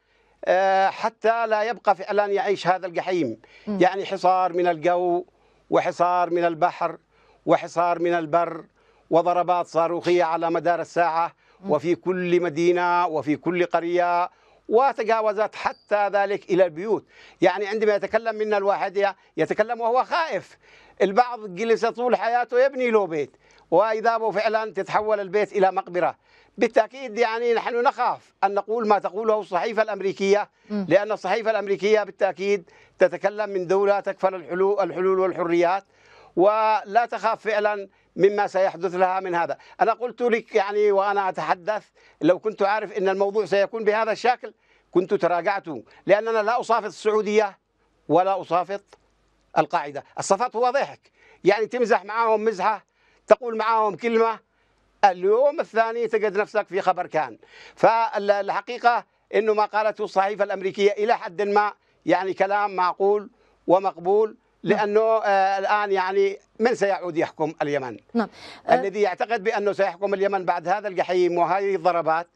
آه، حتى لا يبقى فعلا يعيش هذا الجحيم يعني حصار من الجو وحصار من البحر وحصار من البر وضربات صاروخية على مدار الساعة وفي كل مدينة وفي كل قرية وتجاوزت حتى ذلك إلى البيوت يعني عندما يتكلم منا الواحد يتكلم وهو خائف البعض جلس طول حياته يبني له بيت وإذا به فعلا تتحول البيت إلى مقبرة بالتأكيد يعني نحن نخاف أن نقول ما تقوله الصحيفة الأمريكية لأن الصحيفة الأمريكية بالتأكيد تتكلم من دولة تكفل الحلول والحريات ولا تخاف فعلا مما سيحدث لها من هذا أنا قلت لك يعني وأنا أتحدث لو كنت عارف أن الموضوع سيكون بهذا الشكل كنت تراجعت لأننا لا أصافط السعودية ولا أصافط القاعدة الصفات هو ضحك يعني تمزح معاهم مزحة تقول معاهم كلمة اليوم الثاني تجد نفسك في خبر كان فالحقيقة أنه ما قالته الصحيفة الأمريكية إلى حد ما يعني كلام معقول ومقبول نعم. لانه آه، الان يعني من سيعود يحكم اليمن؟ نعم آه. الذي يعتقد بانه سيحكم اليمن بعد هذا الجحيم وهذه الضربات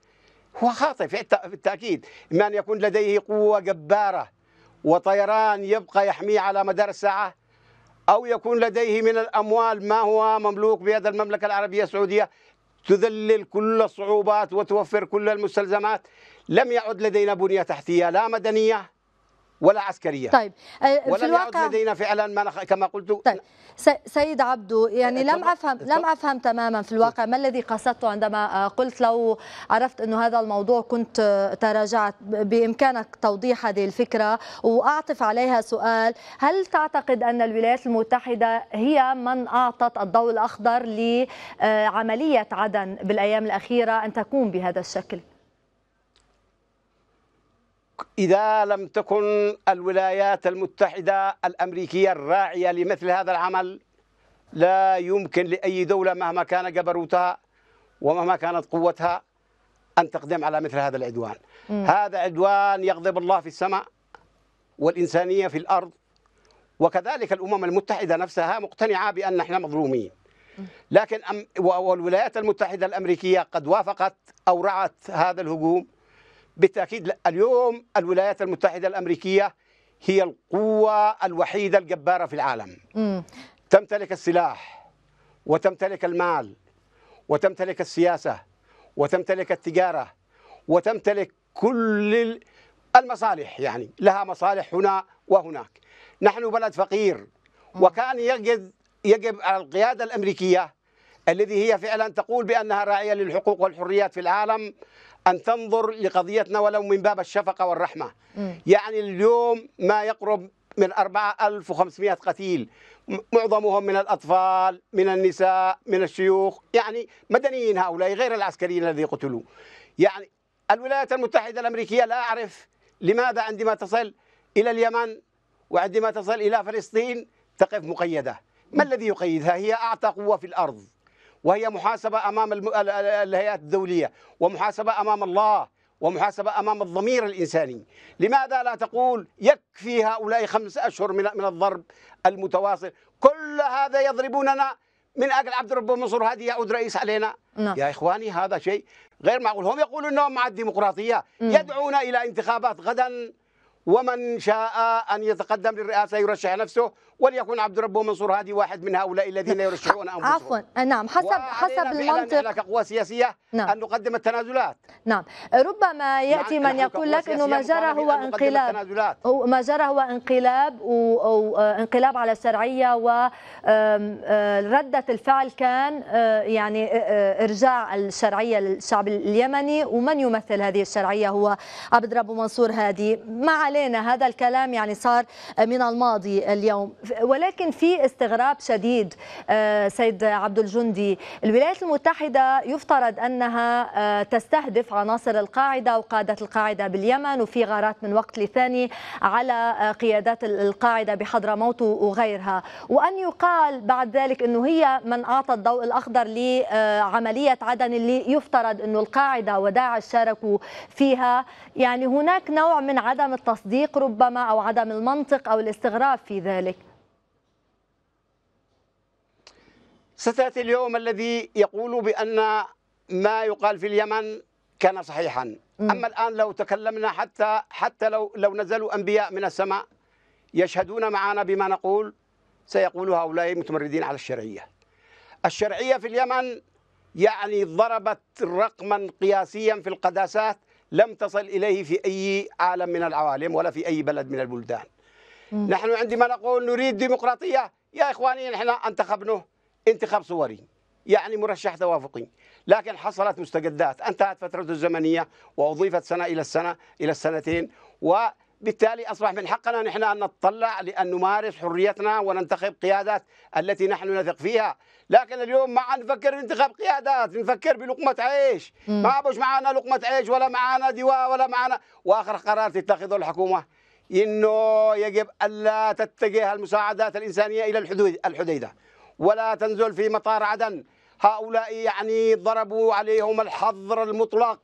هو خاطئ في بالتاكيد، من يكون لديه قوه جباره وطيران يبقى يحميه على مدار الساعه او يكون لديه من الاموال ما هو مملوك بيد المملكه العربيه السعوديه تذلل كل الصعوبات وتوفر كل المستلزمات، لم يعد لدينا بنيه تحتيه لا مدنيه ولا عسكريه طيب ولا آه، في الواقع لدينا فعلا ما نخ... كما قلت طيب سيد عبدو يعني لم افهم لم افهم تماما في الواقع ما الذي قصدته عندما آه، قلت لو عرفت انه هذا الموضوع كنت آه، تراجعت بامكانك توضيح هذه الفكره واعطف عليها سؤال هل تعتقد ان الولايات المتحده هي من اعطت الضوء الاخضر لعمليه عدن بالايام الاخيره ان تكون بهذا الشكل إذا لم تكن الولايات المتحدة الأمريكية الراعية لمثل هذا العمل لا يمكن لأي دولة مهما كان جبروتها ومهما كانت قوتها أن تقدم على مثل هذا العدوان م. هذا عدوان يغضب الله في السماء والإنسانية في الأرض وكذلك الأمم المتحدة نفسها مقتنعة بأن نحن مظلومين لكن والولايات المتحدة الأمريكية قد وافقت أو رعت هذا الهجوم بالتأكيد اليوم الولايات المتحدة الأمريكية هي القوة الوحيدة الجبارة في العالم م. تمتلك السلاح وتمتلك المال وتمتلك السياسة وتمتلك التجارة وتمتلك كل المصالح يعني لها مصالح هنا وهناك نحن بلد فقير وكان يجب يجب على القيادة الأمريكية الذي هي فعلا تقول بأنها راعية للحقوق والحريات في العالم أن تنظر لقضيتنا ولو من باب الشفقة والرحمة م. يعني اليوم ما يقرب من 4500 قتيل معظمهم من الأطفال من النساء من الشيوخ يعني مدنيين هؤلاء غير العسكريين الذين قتلوا يعني الولايات المتحدة الأمريكية لا أعرف لماذا عندما تصل إلى اليمن وعندما تصل إلى فلسطين تقف مقيدة ما الذي يقيدها هي أعطى قوة في الأرض وهي محاسبة أمام الهيئات الدولية ومحاسبة أمام الله ومحاسبة أمام الضمير الإنساني لماذا لا تقول يكفي هؤلاء خمس أشهر من الضرب المتواصل كل هذا يضربوننا من أجل عبد رب منصور هذه يعود رئيس علينا نعم. يا إخواني هذا شيء غير معقول هم يقولون أنهم مع الديمقراطية م. يدعون إلى انتخابات غدا ومن شاء أن يتقدم للرئاسة يرشح نفسه وليكن عبد ربه منصور هادي واحد من هؤلاء الذين نعم. يرشحون انفسهم عفوا نعم حسب حسب المنطق كقوى سياسيه نعم. ان نقدم التنازلات نعم ربما نعم، ياتي من يقول لك انه ما جرى هو انقلاب ما جرى هو انقلاب وانقلاب على الشرعيه آه، رده الفعل كان آه، يعني آه، ارجاع الشرعيه للشعب اليمني ومن يمثل هذه الشرعيه هو عبد ربه منصور هادي ما علينا هذا الكلام يعني صار من الماضي اليوم ولكن في استغراب شديد آه، سيد عبد الجندي الولايات المتحدة يفترض أنها آه، تستهدف عناصر القاعدة وقادة القاعدة باليمن وفي غارات من وقت لثاني على آه، قيادات القاعدة بحضرموت وغيرها وأن يقال بعد ذلك أنه هي من أعطى الضوء الأخضر لعملية عدن اللي يفترض أنه القاعدة وداعش شاركوا فيها يعني هناك نوع من عدم التصديق ربما أو عدم المنطق أو الاستغراب في ذلك ستأتي اليوم الذي يقول بأن ما يقال في اليمن كان صحيحا مم. أما الآن لو تكلمنا حتى حتى لو لو نزلوا أنبياء من السماء يشهدون معنا بما نقول سيقول هؤلاء متمردين على الشرعية الشرعية في اليمن يعني ضربت رقما قياسيا في القداسات لم تصل إليه في أي عالم من العوالم ولا في أي بلد من البلدان مم. نحن عندما نقول نريد ديمقراطية يا إخواني نحن انتخبناه انتخاب صوري يعني مرشح توافقي لكن حصلت مستجدات انتهت فترته الزمنية وأضيفت سنة إلى السنة إلى السنتين وبالتالي أصبح من حقنا نحن أن نتطلع لأن نمارس حريتنا وننتخب قيادات التي نحن نثق فيها لكن اليوم ما نفكر انتخاب قيادات نفكر بلقمة عيش ما بوش معنا لقمة عيش ولا معنا دواء ولا معنا وآخر قرار تتخذه الحكومة انه يجب الا تتجه المساعدات الانسانيه الى الحدود الحديده ولا تنزل في مطار عدن هؤلاء يعني ضربوا عليهم الحظر المطلق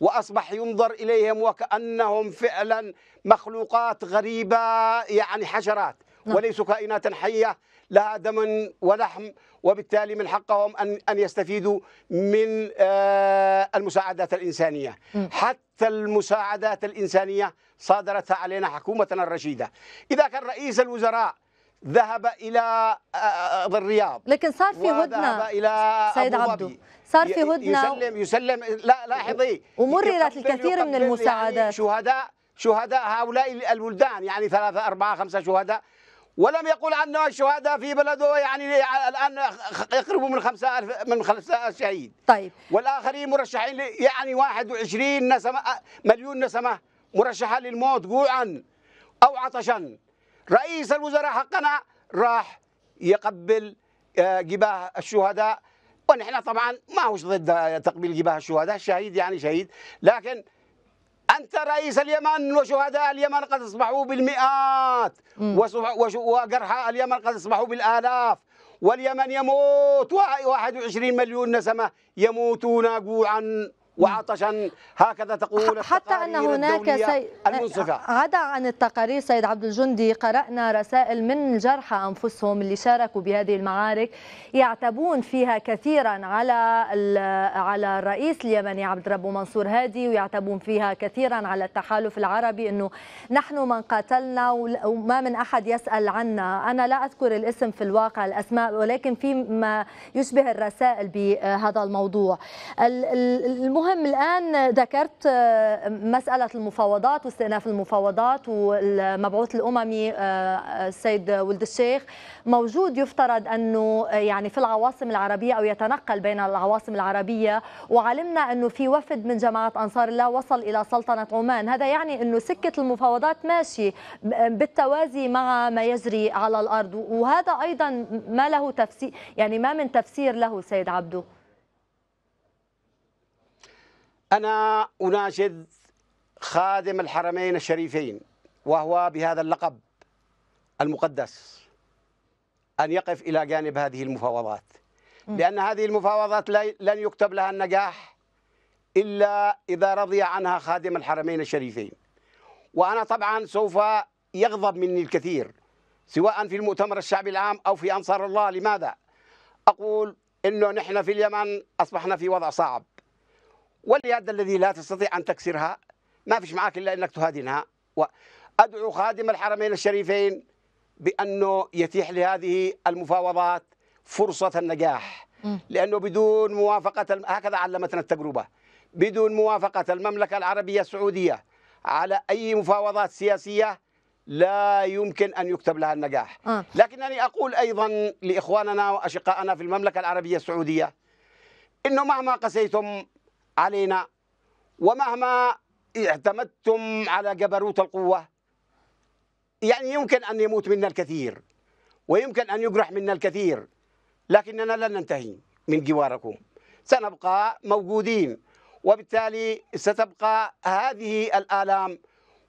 وأصبح ينظر إليهم وكأنهم فعلا مخلوقات غريبة يعني حشرات نعم. وليسوا كائنات حية لها دم ولحم وبالتالي من حقهم أن أن يستفيدوا من آه، المساعدات الإنسانية حتى المساعدات الإنسانية صادرتها علينا حكومتنا الرشيدة إذا كان رئيس الوزراء ذهب الى آه، آه، آه، الرياض لكن صار في هدنه الى سيد عبدو صار في هدنه يسلم يسلم لا لاحظي ومررت الكثير من المساعدات يعني شهداء شهداء هؤلاء الولدان يعني ثلاثة أربعة خمسة شهداء ولم يقل عنه الشهداء في بلده يعني الآن يقربوا من خمسة ألف من خمسة ألف شهيد طيب والآخرين مرشحين يعني 21 نسمة مليون نسمة مرشحة للموت جوعا أو عطشا رئيس الوزراء حقنا راح يقبل آه، جباه الشهداء ونحن طبعا ما هوش ضد تقبيل جباه الشهداء الشهيد يعني شهيد لكن أنت رئيس اليمن وشهداء اليمن قد أصبحوا بالمئات وجرحى اليمن قد أصبحوا بالآلاف واليمن يموت 21 مليون نسمة يموتون جوعا وعطشا هكذا تقول حتى ان هناك سي... المنصفة. عدا عن التقارير سيد عبد الجندي قرانا رسائل من الجرحى انفسهم اللي شاركوا بهذه المعارك يعتبون فيها كثيرا على ال... على الرئيس اليمني عبد ربه منصور هادي ويعتبون فيها كثيرا على التحالف العربي انه نحن من قاتلنا وما من احد يسال عنا انا لا اذكر الاسم في الواقع الاسماء ولكن في ما يشبه الرسائل بهذا الموضوع ال... المهم الآن ذكرت آه، مسألة المفاوضات واستئناف المفاوضات والمبعوث الأممي آه، آه، السيد ولد الشيخ موجود يفترض أنه يعني في العواصم العربية أو يتنقل بين العواصم العربية وعلمنا أنه في وفد من جماعة أنصار الله وصل إلى سلطنة عمان هذا يعني أنه سكة المفاوضات ماشي بالتوازي مع ما يجري على الأرض وهذا أيضا ما له تفسير يعني ما من تفسير له سيد عبده أنا أناشد خادم الحرمين الشريفين وهو بهذا اللقب المقدس أن يقف إلى جانب هذه المفاوضات لأن هذه المفاوضات لن يكتب لها النجاح إلا إذا رضي عنها خادم الحرمين الشريفين وأنا طبعا سوف يغضب مني الكثير سواء في المؤتمر الشعبي العام أو في أنصار الله لماذا؟ أقول أنه نحن في اليمن أصبحنا في وضع صعب واليد الذي لا تستطيع أن تكسرها ما فيش معاك إلا أنك تهادنها وأدعو خادم الحرمين الشريفين بأنه يتيح لهذه المفاوضات فرصة النجاح لأنه بدون موافقة هكذا علمتنا التجربة بدون موافقة المملكة العربية السعودية على أي مفاوضات سياسية لا يمكن أن يكتب لها النجاح آه. لكنني أقول أيضا لإخواننا وأشقائنا في المملكة العربية السعودية إنه مهما قسيتم علينا ومهما اعتمدتم على جبروت القوة يعني يمكن أن يموت منا الكثير ويمكن أن يجرح منا الكثير لكننا لن ننتهي من جواركم سنبقى موجودين وبالتالي ستبقى هذه الآلام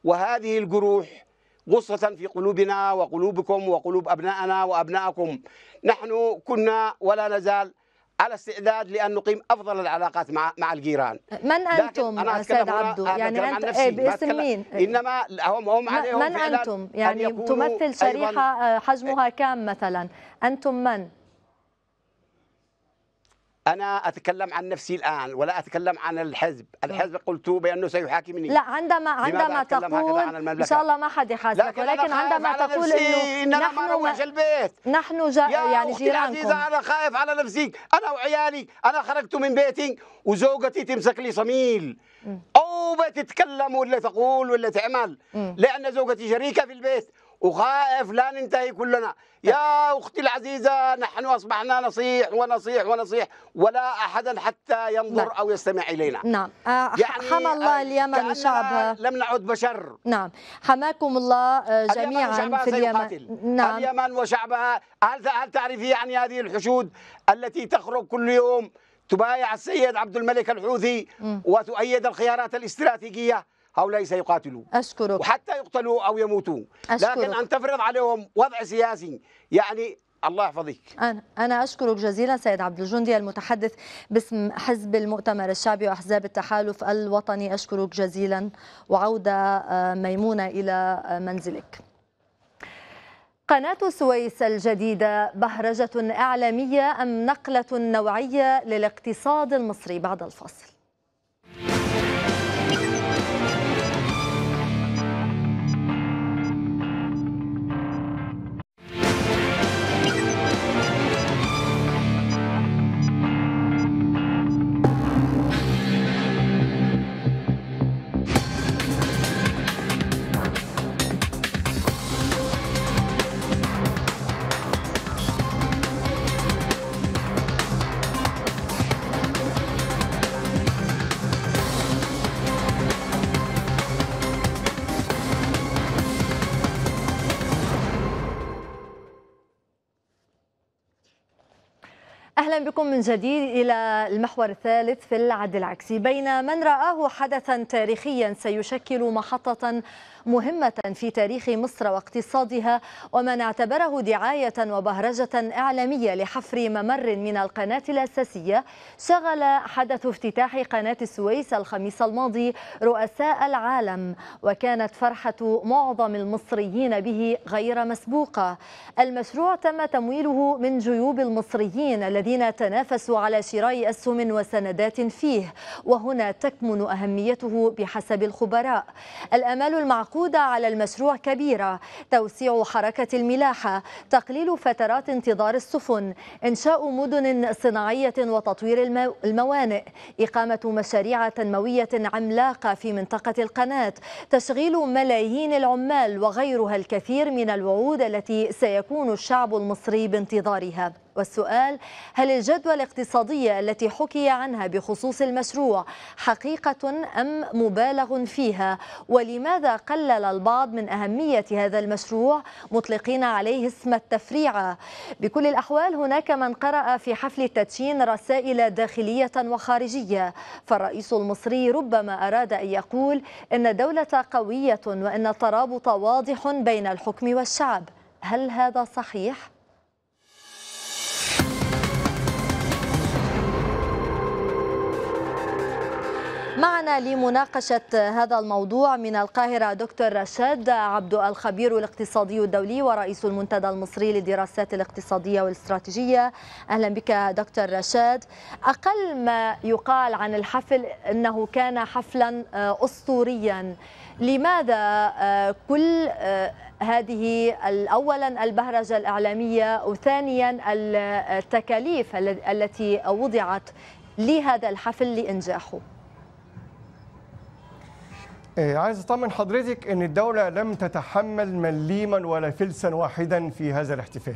وهذه الجروح غصة في قلوبنا وقلوبكم وقلوب أبنائنا وأبنائكم نحن كنا ولا نزال على استعداد لان نقيم افضل العلاقات مع مع الجيران من انتم أنا سيد عبدو يعني انت نفسي. إيه، باسم مين انما هم هم عليهم من انتم يعني تمثل شريحه آه، حجمها كام مثلا انتم من أنا أتكلم عن نفسي الآن ولا أتكلم عن الحزب الحزب قلت بأنه سيحاكمني لا عندما عندما تقول إن شاء الله ما حد يحاسبك ولكن عندما تقول إنه إن أنا ما أروح البيت نحن جا يعني جيرانكم العزيزة أنا خايف على نفسي أنا وعيالي أنا خرجت من بيتي وزوجتي تمسك لي صميل أو بتتكلم ولا تقول ولا تعمل لأن زوجتي شريكة في البيت وخائف لا ننتهي كلنا طيب. يا أختي العزيزة نحن أصبحنا نصيح ونصيح ونصيح ولا أحدا حتى ينظر نعم. أو يستمع إلينا نعم آه، يعني حمى الله آه، اليمن شعبها لم نعد بشر نعم حماكم الله آه، جميعا في اليمن نعم. اليمن وشعبها هل هل تعرفي عن هذه الحشود التي تخرج كل يوم تبايع السيد عبد الملك الحوثي وتؤيد الخيارات الاستراتيجية هؤلاء سيقاتلوا أشكرك وحتى يقتلوا أو يموتوا أشكرك. لكن أن تفرض عليهم وضع سياسي يعني الله يحفظك أنا, أنا أشكرك جزيلا سيد عبد الجندي المتحدث باسم حزب المؤتمر الشعبي وأحزاب التحالف الوطني أشكرك جزيلا وعودة آه، ميمونة إلى آه، منزلك قناة السويس الجديدة بهرجة إعلامية أم نقلة نوعية للاقتصاد المصري بعد الفاصل بكم من جديد إلى المحور الثالث في العد العكسي بين من رآه حدثا تاريخيا سيشكل محطة مهمة في تاريخ مصر واقتصادها ومن اعتبره دعاية وبهرجة إعلامية لحفر ممر من القناة الأساسية شغل حدث افتتاح قناة السويس الخميس الماضي رؤساء العالم وكانت فرحة معظم المصريين به غير مسبوقة المشروع تم تمويله من جيوب المصريين الذين تنافسوا على شراء أسهم وسندات فيه وهنا تكمن أهميته بحسب الخبراء الأمال المعقول العقود على المشروع كبيرة توسيع حركة الملاحة تقليل فترات انتظار السفن إنشاء مدن صناعية وتطوير الموانئ إقامة مشاريع تنموية عملاقة في منطقة القناة تشغيل ملايين العمال وغيرها الكثير من الوعود التي سيكون الشعب المصري بانتظارها والسؤال هل الجدوى الاقتصادية التي حكي عنها بخصوص المشروع حقيقة أم مبالغ فيها ولماذا قلل البعض من أهمية هذا المشروع مطلقين عليه اسم التفريعة بكل الأحوال هناك من قرأ في حفل التدشين رسائل داخلية وخارجية فالرئيس المصري ربما أراد أن يقول إن الدولة قوية وإن الترابط واضح بين الحكم والشعب هل هذا صحيح؟ معنا لمناقشة هذا الموضوع من القاهرة دكتور رشاد عبد الخبير الاقتصادي الدولي ورئيس المنتدى المصري للدراسات الاقتصادية والاستراتيجية أهلا بك دكتور رشاد أقل ما يقال عن الحفل أنه كان حفلا آه، أسطوريا لماذا آه، كل آه، هذه اولا البهرجه الاعلاميه وثانيا التكاليف التي وضعت لهذا الحفل لانجاحه آه، عايز اطمن حضرتك ان الدوله لم تتحمل مليما ولا فلسا واحدا في هذا الاحتفال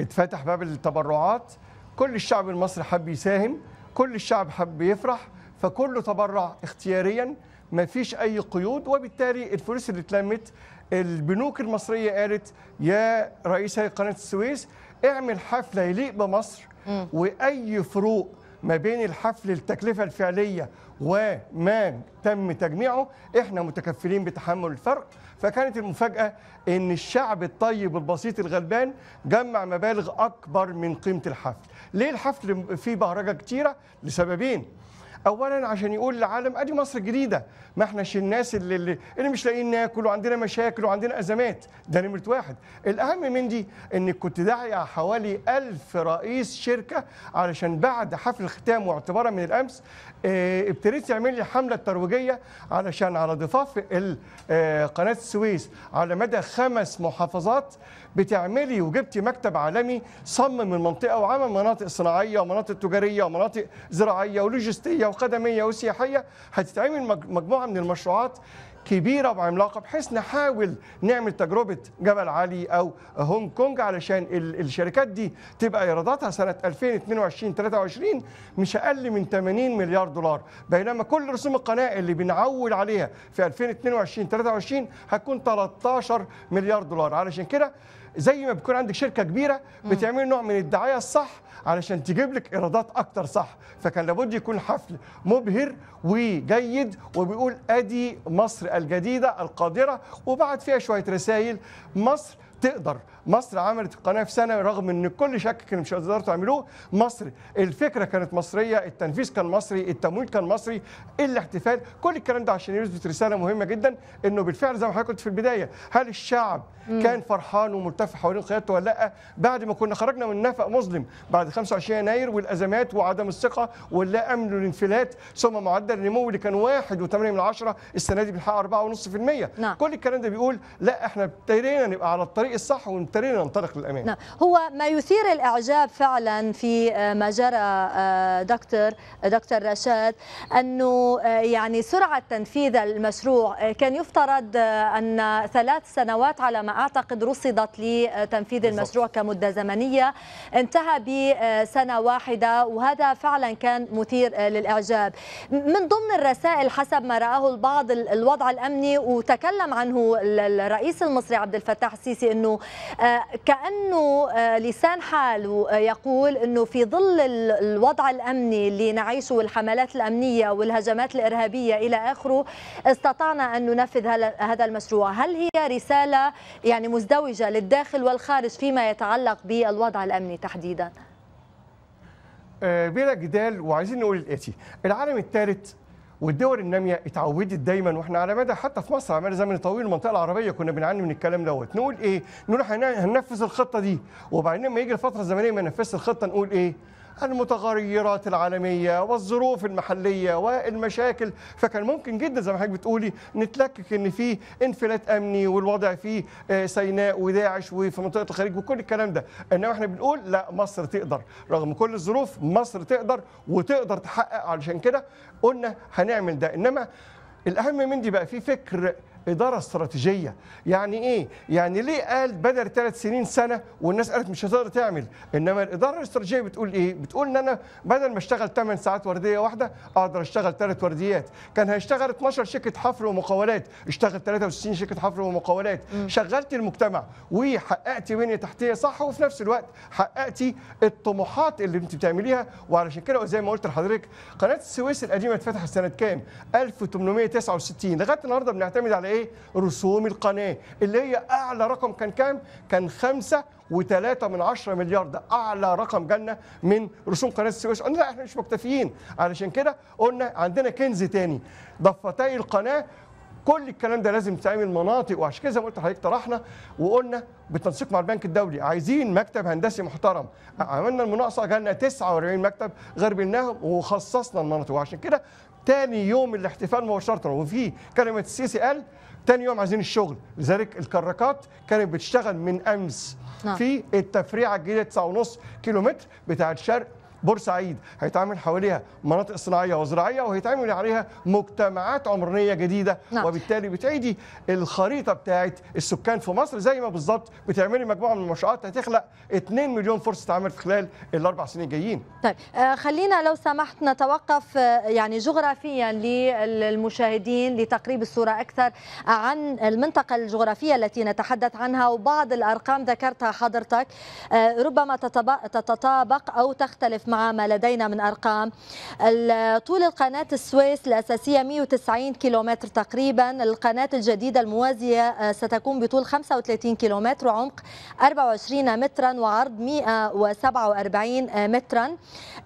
اتفتح باب التبرعات كل الشعب المصري حب يساهم كل الشعب حب يفرح فكله تبرع اختياريا ما فيش اي قيود وبالتالي الفلوس اللي اتلمت البنوك المصريه قالت يا رئيس قناه السويس اعمل حفله يليق بمصر واي فروق ما بين الحفل التكلفه الفعليه وما تم تجميعه احنا متكفلين بتحمل الفرق فكانت المفاجاه ان الشعب الطيب البسيط الغلبان جمع مبالغ اكبر من قيمه الحفل ليه الحفل فيه بهرجه كتيره لسببين اولا عشان يقول للعالم ادي مصر الجديده ما احناش الناس اللي اللي, اللي مش لاقيين ناكل وعندنا مشاكل وعندنا ازمات ده نمره واحد الاهم من دي ان كنت داعي حوالي ألف رئيس شركه علشان بعد حفل الختام واعتبارا من الامس آه، ابتديت تعمل لي حمله ترويجيه علشان على ضفاف آه، قناه السويس على مدى خمس محافظات بتعملي وجبتي مكتب عالمي صمم المنطقه وعمل مناطق صناعيه ومناطق تجاريه ومناطق زراعيه ولوجستيه وخدميه وسياحيه هتتعمل مجموعه من المشروعات كبيره وعملاقه بحيث نحاول نعمل تجربه جبل علي او هونج كونج علشان الشركات دي تبقى ايراداتها سنه 2022 23 مش اقل من 80 مليار دولار بينما كل رسوم القناه اللي بنعول عليها في 2022 23 هتكون 13 مليار دولار علشان كده زي ما بيكون عندك شركه كبيره بتعمل نوع من الدعايه الصح علشان تجيب لك ايرادات اكتر صح فكان لابد يكون حفل مبهر وجيد وبيقول ادي مصر الجديده القادره وبعد فيها شويه رسائل مصر تقدر مصر عملت القناه في سنه رغم ان كل شك كان مش هتقدروا تعملوه مصر الفكره كانت مصريه التنفيذ كان مصري التمويل كان مصري الاحتفال كل الكلام ده عشان يثبت رساله مهمه جدا انه بالفعل زي ما حضرتك قلت في البدايه هل الشعب مم. كان فرحان وملتف حوالين قيادته ولا لا بعد ما كنا خرجنا من نفق مظلم بعد 25 يناير والازمات وعدم الثقه واللا امن والانفلات ثم معدل النمو اللي كان 1.8 السنه دي بنحقق 4.5% نعم. كل الكلام ده بيقول لا احنا ابتدينا نبقى على الطريق الصح ونت... وبالتالي ننطلق للامام نعم هو ما يثير الاعجاب فعلا في آه، ما جرى آه، دكتور آه، دكتور رشاد انه يعني سرعه تنفيذ المشروع كان يفترض ان ثلاث سنوات على ما اعتقد رصدت لتنفيذ المشروع كمده زمنيه انتهى بسنه واحده وهذا فعلا كان مثير للاعجاب من ضمن الرسائل حسب ما راه البعض الوضع الامني وتكلم عنه الرئيس المصري عبد الفتاح السيسي انه آه، كأنه آه، لسان حاله آه، يقول أنه في ظل الوضع الأمني اللي نعيشه والحملات الأمنية والهجمات الإرهابية إلى آخره استطعنا أن ننفذ هذا المشروع هل هي رسالة يعني مزدوجة للداخل والخارج فيما يتعلق بالوضع الأمني تحديداً؟ بلا جدال وعايزين نقول الاتي العالم الثالث والدول الناميه اتعودت دايما واحنا على مدى حتى في مصر على مدى زمن طويل المنطقه العربيه كنا بنعاني من الكلام دوت نقول ايه نقول هننفذ الخطه دي وبعدين لما يجي الفتره الزمنيه ما ننفذش الخطه نقول ايه المتغيرات العالميه والظروف المحليه والمشاكل فكان ممكن جدا زي ما حضرتك بتقولي نتلكك ان في انفلات امني والوضع في آه، سيناء وداعش وفي منطقه الخليج وكل الكلام ده انما احنا بنقول لا مصر تقدر رغم كل الظروف مصر تقدر وتقدر تحقق علشان كده قلنا هنعمل ده انما الاهم من دي بقى في فكر اداره استراتيجيه يعني ايه يعني ليه قال بدل ثلاث سنين سنه والناس قالت مش هتقدر تعمل انما الاداره الاستراتيجيه بتقول ايه بتقول ان انا بدل ما اشتغل 8 ساعات ورديه واحده اقدر اشتغل ثلاث ورديات كان هيشتغل 12 شركه حفر ومقاولات اشتغل 63 شركه حفر ومقاولات شغلت المجتمع وحققت بنيه تحتيه صح وفي نفس الوقت حققت الطموحات اللي انت بتعمليها وعلشان كده زي ما قلت لحضرتك قناه السويس القديمه اتفتحت سنه كام 1869 لغايه النهارده بنعتمد على ايه رسوم القناه اللي هي اعلى رقم كان كام كان خمسة وتلاتة من عشرة مليار ده اعلى رقم جالنا من رسوم قناه السويس قلنا لا احنا مش مكتفيين علشان كده قلنا عندنا كنز تاني ضفتي القناه كل الكلام ده لازم تعمل مناطق وعشان كده زي ما قلت لحضرتك طرحنا وقلنا بالتنسيق مع البنك الدولي عايزين مكتب هندسي محترم عملنا المناقصه جالنا 49 مكتب غربلناهم وخصصنا المناطق وعشان كده تاني يوم الاحتفال مباشره وفي كلمه السيسي قال تاني يوم عايزين الشغل لذلك الكراكات كانت بتشتغل من امس نعم. في التفريعه الجديده 9.5 كيلومتر بتاعه شرق بورسعيد هيتعمل حواليها مناطق صناعيه وزراعيه وهيتعمل عليها مجتمعات عمرانيه جديده نعم. وبالتالي بتعيدي الخريطه بتاعت السكان في مصر زي ما بالظبط بتعملي مجموعه من المشروعات هتخلق 2 مليون فرصه عمل في خلال الاربع سنين الجايين. طيب آه خلينا لو سمحت نتوقف آه يعني جغرافيا للمشاهدين لتقريب الصوره اكثر آه، عن المنطقه الجغرافيه التي نتحدث عنها وبعض الارقام ذكرتها حضرتك آه ربما تتطابق او تختلف مع ما لدينا من أرقام طول القناة السويس الأساسية 190 كيلومتر تقريبا القناة الجديدة الموازية آه، ستكون بطول 35 كيلومتر وعمق 24 مترا وعرض 147 آه، مترا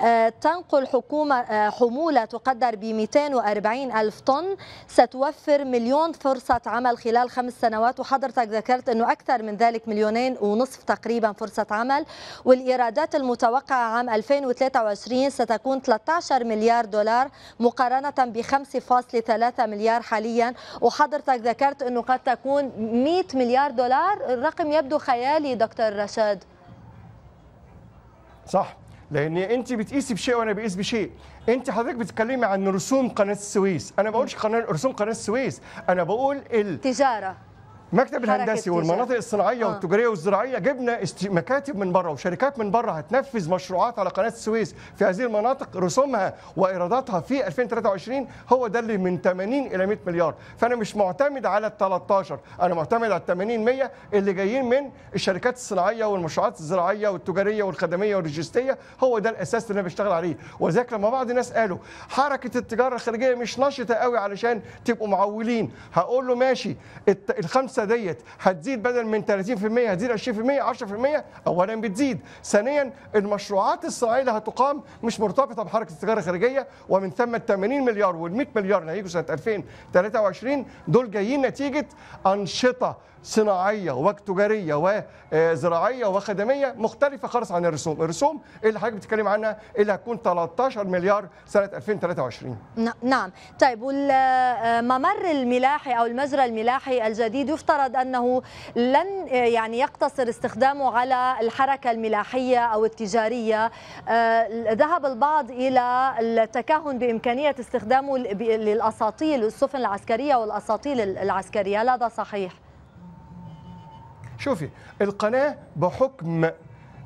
آه، تنقل حكومة حمولة تقدر ب 240 ألف طن ستوفر مليون فرصة عمل خلال خمس سنوات وحضرتك ذكرت أنه أكثر من ذلك مليونين ونصف تقريبا فرصة عمل والإيرادات المتوقعة عام 2030 2023 ستكون 13 مليار دولار مقارنة ب 5.3 مليار حاليا وحضرتك ذكرت أنه قد تكون 100 مليار دولار الرقم يبدو خيالي دكتور رشاد صح لان انت بتقيسي بشيء وانا بقيس بشيء انت حضرتك بتتكلمي عن رسوم قناه السويس انا ما بقولش قناه رسوم قناه السويس انا بقول التجاره المكتب الهندسي والمناطق الصناعيه آه. والتجاريه والزراعيه جبنا مكاتب من بره وشركات من بره هتنفذ مشروعات على قناه السويس في هذه المناطق رسومها وايراداتها في 2023 هو ده اللي من 80 الى 100 مليار فانا مش معتمد على ال 13 انا معتمد على ال 80 100 اللي جايين من الشركات الصناعيه والمشروعات الزراعيه والتجاريه والخدميه واللوجستيه هو ده الاساس اللي انا بشتغل عليه ولذلك لما بعض الناس قالوا حركه التجاره الخارجيه مش نشطه قوي علشان تبقوا معولين هقول له ماشي الخمسه الفرصه ديت هتزيد بدل من 30% هتزيد 20% 10% اولا بتزيد ثانيا المشروعات الصناعيه اللي هتقام مش مرتبطه بحركه التجاره الخارجيه ومن ثم ال 80 مليار وال 100 مليار اللي هيجوا سنه 2023 دول جايين نتيجه انشطه صناعيه وتجاريه وزراعيه وخدميه مختلفه خالص عن الرسوم، الرسوم اللي حضرتك بتتكلم عنها اللي هتكون 13 مليار سنه 2023 نعم، طيب والممر آه، الملاحي او المجرى الملاحي الجديد يفترض انه لن آه، يعني يقتصر استخدامه على الحركه الملاحيه او التجاريه، آه، ذهب البعض الى التكهن بامكانيه استخدامه للاساطيل السفن العسكريه والاساطيل العسكريه، هل هذا صحيح؟ شوفي القناه بحكم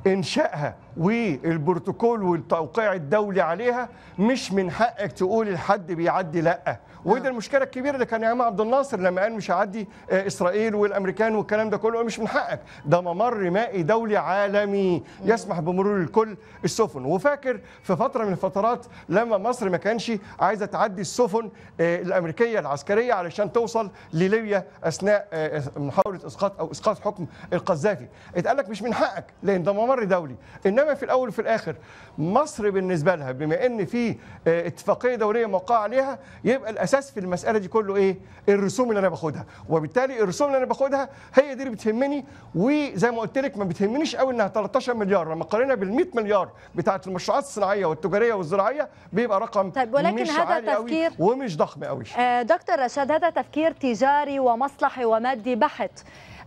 انشائها والبروتوكول والتوقيع الدولي عليها مش من حقك تقول الحد بيعدي لا وده نعم. المشكله الكبيره اللي كان امام عبد الناصر لما قال مش هعدي آه، اسرائيل والامريكان والكلام ده كله مش من حقك ده ممر مائي دولي عالمي نعم. يسمح بمرور الكل السفن وفاكر في فتره من الفترات لما مصر ما كانش عايزه تعدي السفن آه، الامريكيه العسكريه علشان توصل لليبيا اثناء آه، محاوله اسقاط او اسقاط حكم القذافي اتقال لك مش من حقك لان ده ممر دولي إنما انما في الاول وفي الاخر مصر بالنسبه لها بما ان في آه، اتفاقيه دوليه موقع عليها يبقى الاساس في المساله دي كله ايه الرسوم اللي انا باخدها وبالتالي الرسوم اللي انا باخدها هي دي اللي بتهمني وزي ما قلت لك ما بتهمنيش قوي انها 13 مليار لما قارنها بال 100 مليار بتاعت المشروعات الصناعيه والتجاريه والزراعيه بيبقى رقم طيب ولكن مش هذا عالي تفكير قوي ومش ضخم قوي آه، دكتور رشاد هذا تفكير تجاري ومصلحي ومادي بحت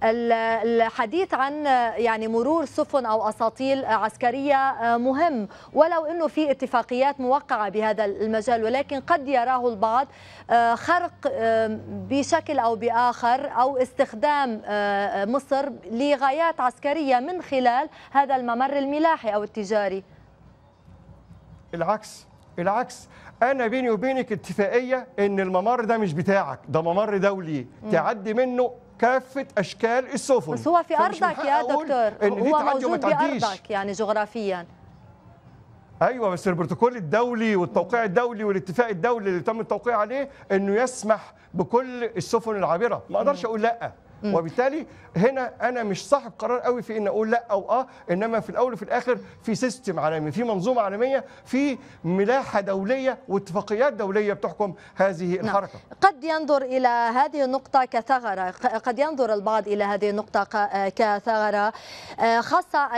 الحديث عن يعني مرور سفن أو أساطيل عسكرية آه، مهم ولو أنه في اتفاقيات موقعة بهذا المجال ولكن قد يراه البعض آه، خرق آه، بشكل أو بآخر أو استخدام مصر لغايات عسكرية من خلال هذا الممر الملاحي أو التجاري العكس العكس انا بيني وبينك اتفاقيه ان الممر ده مش بتاعك ده ممر دولي تعدي منه كافه اشكال السفن بس هو في ارضك يا دكتور إن هو موجود في ارضك يعني جغرافيا ايوه بس البروتوكول الدولي والتوقيع الدولي والاتفاق الدولي اللي تم التوقيع عليه انه يسمح بكل السفن العابره ما اقدرش اقول لا وبالتالي هنا انا مش صاحب قرار قوي في ان اقول لا او اه انما في الاول وفي الاخر في سيستم عالمي في منظومه عالميه في ملاحه دوليه واتفاقيات دوليه بتحكم هذه نعم. الحركه نعم. قد ينظر الى هذه النقطه كثغره قد ينظر البعض الى هذه النقطه كثغره آه، خاصه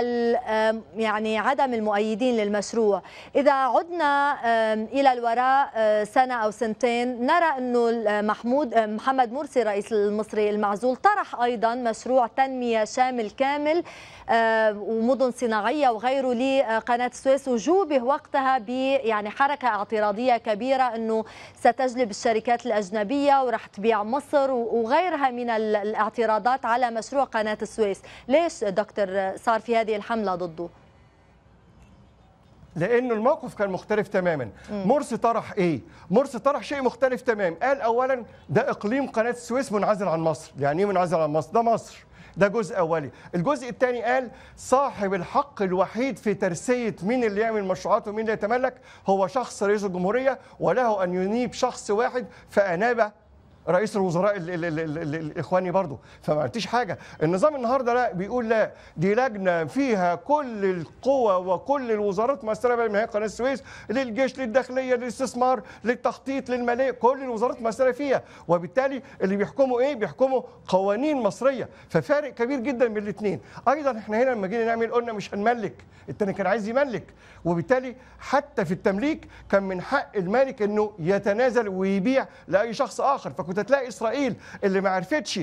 يعني عدم المؤيدين للمشروع اذا عدنا الى الوراء آه، سنه او سنتين نرى انه محمود آه، محمد مرسي رئيس المصري المعزول طرح ايضا مشروع مشروع تنمية شامل كامل آه، ومدن صناعية وغيره لقناة السويس وجوبه وقتها ب يعني حركة اعتراضية كبيرة أنه ستجلب الشركات الأجنبية ورح تبيع مصر وغيرها من الاعتراضات على مشروع قناة السويس ليش دكتور صار في هذه الحملة ضده؟ لانه الموقف كان مختلف تماما مرسي طرح ايه مرسي طرح شيء مختلف تماما قال اولا ده اقليم قناه السويس منعزل عن مصر يعني ايه منعزل عن مصر ده مصر ده جزء اولي الجزء الثاني قال صاحب الحق الوحيد في ترسيه مين اللي يعمل مشروعات ومين اللي يتملك هو شخص رئيس الجمهوريه وله ان ينيب شخص واحد فاناب رئيس الوزراء الاخواني برضه فما عرفتيش حاجه النظام النهارده لا بيقول لا دي لجنه فيها كل القوى وكل الوزارات مؤثره بما من هي قناه السويس للجيش للداخليه للاستثمار للتخطيط للماليه كل الوزارات مؤثره فيها وبالتالي اللي بيحكموا ايه بيحكموا قوانين مصريه ففارق كبير جدا بين الاثنين ايضا احنا هنا لما جينا نعمل قلنا مش هنملك التاني كان عايز يملك وبالتالي حتى في التمليك كان من حق المالك انه يتنازل ويبيع لاي شخص اخر فكنت كنت هتلاقي اسرائيل اللي ما عرفتش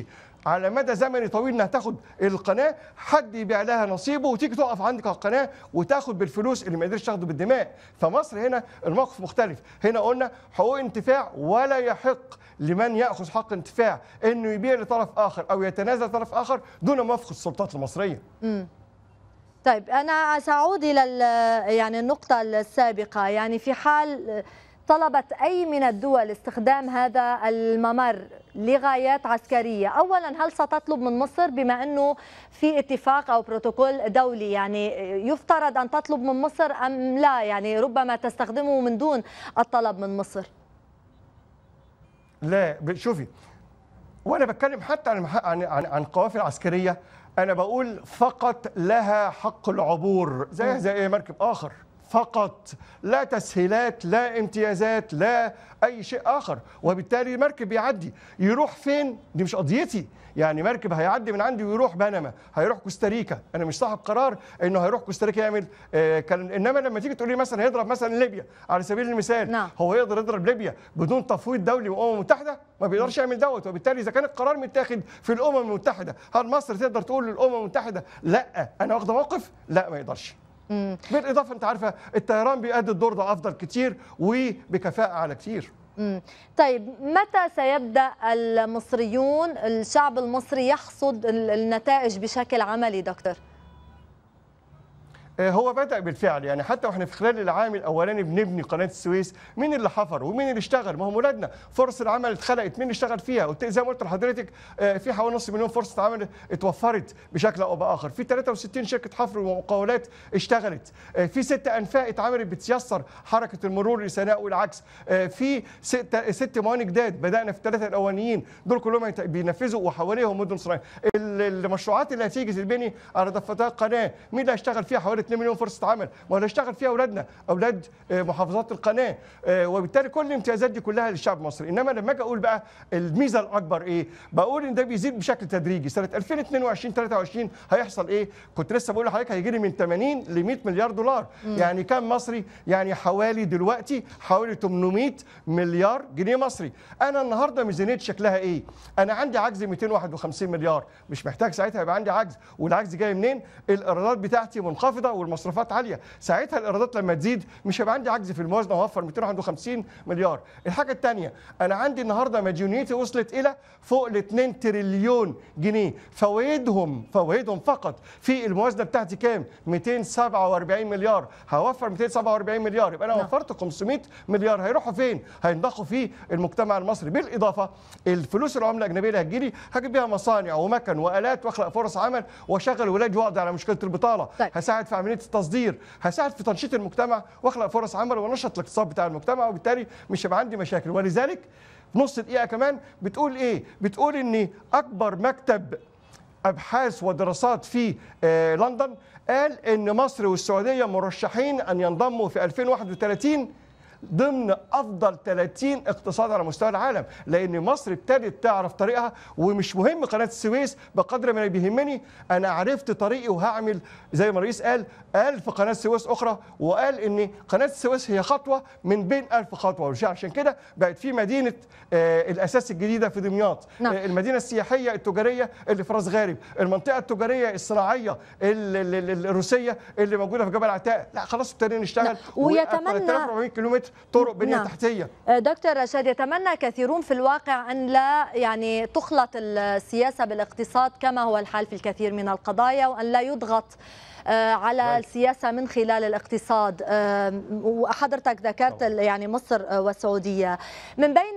على مدى زمني طويل انها تاخد القناه حد يبيع لها نصيبه وتيجي تقف عندك على القناه وتاخد بالفلوس اللي ما قدرش تاخده بالدماء فمصر هنا الموقف مختلف هنا قلنا حقوق انتفاع ولا يحق لمن ياخذ حق انتفاع انه يبيع لطرف اخر او يتنازل طرف اخر دون موافقه السلطات المصريه امم طيب انا ساعود الى يعني النقطه السابقه يعني في حال طلبت أي من الدول استخدام هذا الممر لغايات عسكرية أولا هل ستطلب من مصر بما أنه في اتفاق أو بروتوكول دولي يعني يفترض أن تطلب من مصر أم لا يعني ربما تستخدمه من دون الطلب من مصر لا شوفي وانا بتكلم حتى عن عن عن, عن قوافل عسكريه انا بقول فقط لها حق العبور زيها زي اي مركب اخر فقط لا تسهيلات لا امتيازات لا اي شيء اخر وبالتالي مركب يعدي يروح فين دي مش قضيتي يعني مركب هيعدي من عندي ويروح بنما هيروح كوستاريكا انا مش صاحب قرار انه هيروح كوستاريكا يعمل آه كان انما لما تيجي تقول لي مثلا هيضرب مثلا ليبيا على سبيل المثال نعم. هو يقدر يضرب ليبيا بدون تفويض دولي من الامم المتحده ما بيقدرش يعمل دوت وبالتالي اذا كان القرار متاخد في الامم المتحده هل مصر تقدر تقول للامم المتحده لا انا واخده موقف لا ما يقدرش مم. بالاضافه انت عارفه الطيران بيأدي الدور ده افضل كتير وبكفاءه على كتير مم. طيب متى سيبدا المصريون الشعب المصري يحصد النتائج بشكل عملي دكتور آه، هو بدأ بالفعل يعني حتى واحنا في خلال العام الاولاني بنبني قناه السويس مين اللي حفر ومين اللي اشتغل ما هم ولادنا فرص العمل اتخلقت مين اللي اشتغل فيها قلت زي ما قلت لحضرتك آه، في حوالي نص مليون فرصه عمل اتوفرت بشكل او باخر في 63 شركه حفر ومقاولات اشتغلت آه، في ست انفاق اتعملت بتيسر حركه المرور لسناء والعكس في ست ست موانئ جداد بدانا في الثلاثه الاولانيين دول كلهم بينفذوا وحواليهم مدن صناعيه المشروعات اللي هتيجي تتبني على ضفتها القناه مين اللي هيشتغل فيها حوالي 2 مليون فرصه عمل ما هنشتغل فيها اولادنا اولاد آه، محافظات القناه آه، وبالتالي كل الامتيازات دي كلها للشعب المصري انما لما اجي اقول بقى الميزه الاكبر ايه بقول ان ده بيزيد بشكل تدريجي سنه 2022 23 هيحصل ايه كنت لسه بقول لحضرتك هيجي لي من 80 ل 100 مليار دولار م. يعني كام مصري يعني حوالي دلوقتي حوالي 800 مليار جنيه مصري انا النهارده ميزانيتي شكلها ايه انا عندي عجز 251 مليار مش محتاج ساعتها يبقى عندي عجز والعجز جاي منين الايرادات بتاعتي منخفضه والمصروفات عاليه ساعتها الايرادات لما تزيد مش هيبقى عندي عجز في الموازنه اوفر 251 مليار الحاجه الثانيه انا عندي النهارده مديونيتي وصلت الى فوق ال 2 تريليون جنيه فوائدهم فوائدهم فقط في الموازنه بتاعتي كام 247 مليار هوفر 247 مليار يبقى انا نعم. وفرت 500 مليار هيروحوا فين هينضخوا في المجتمع المصري بالاضافه الفلوس العمله الاجنبيه اللي هتجيلي هجيب بيها مصانع ومكن والات واخلق فرص عمل واشغل ولادي واقضي على مشكله البطاله طيب. هساعد في عمليه التصدير هساعد في تنشيط المجتمع واخلق فرص عمل وانشط الاقتصاد بتاع المجتمع وبالتالي مش هيبقى عندي مشاكل ولذلك نص دقيقه كمان بتقول ايه بتقول ان اكبر مكتب ابحاث ودراسات في آه، لندن قال ان مصر والسعوديه مرشحين ان ينضموا في 2031 ضمن افضل 30 اقتصاد على مستوى العالم لان مصر ابتدت تعرف طريقها ومش مهم قناه السويس بقدر ما بيهمني انا عرفت طريقي وهعمل زي ما الرئيس قال 1000 قناه سويس اخرى وقال ان قناه السويس هي خطوه من بين 1000 خطوه عشان كده بقت في مدينه آه، الاساس الجديده في دمياط نعم. آه، المدينه السياحيه التجاريه اللي في راس غارب المنطقه التجاريه الصناعيه الروسيه اللي موجوده في جبل عتاق لا خلاص ابتدينا نشتغل نعم. ويتمنى 3400 كيلومتر طرق بنيه نعم. تحتيه آه، دكتور رشاد يتمنى كثيرون في الواقع ان لا يعني تخلط السياسه بالاقتصاد كما هو الحال في الكثير من القضايا وان لا يضغط آه، على نعم. السياسه من خلال الاقتصاد وحضرتك ذكرت نعم. يعني مصر والسعوديه من بين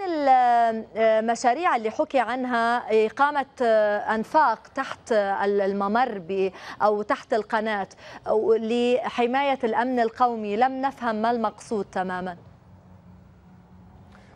المشاريع اللي حكي عنها اقامه آه، انفاق تحت الممر او تحت القناه لحمايه الامن القومي لم نفهم ما المقصود تماما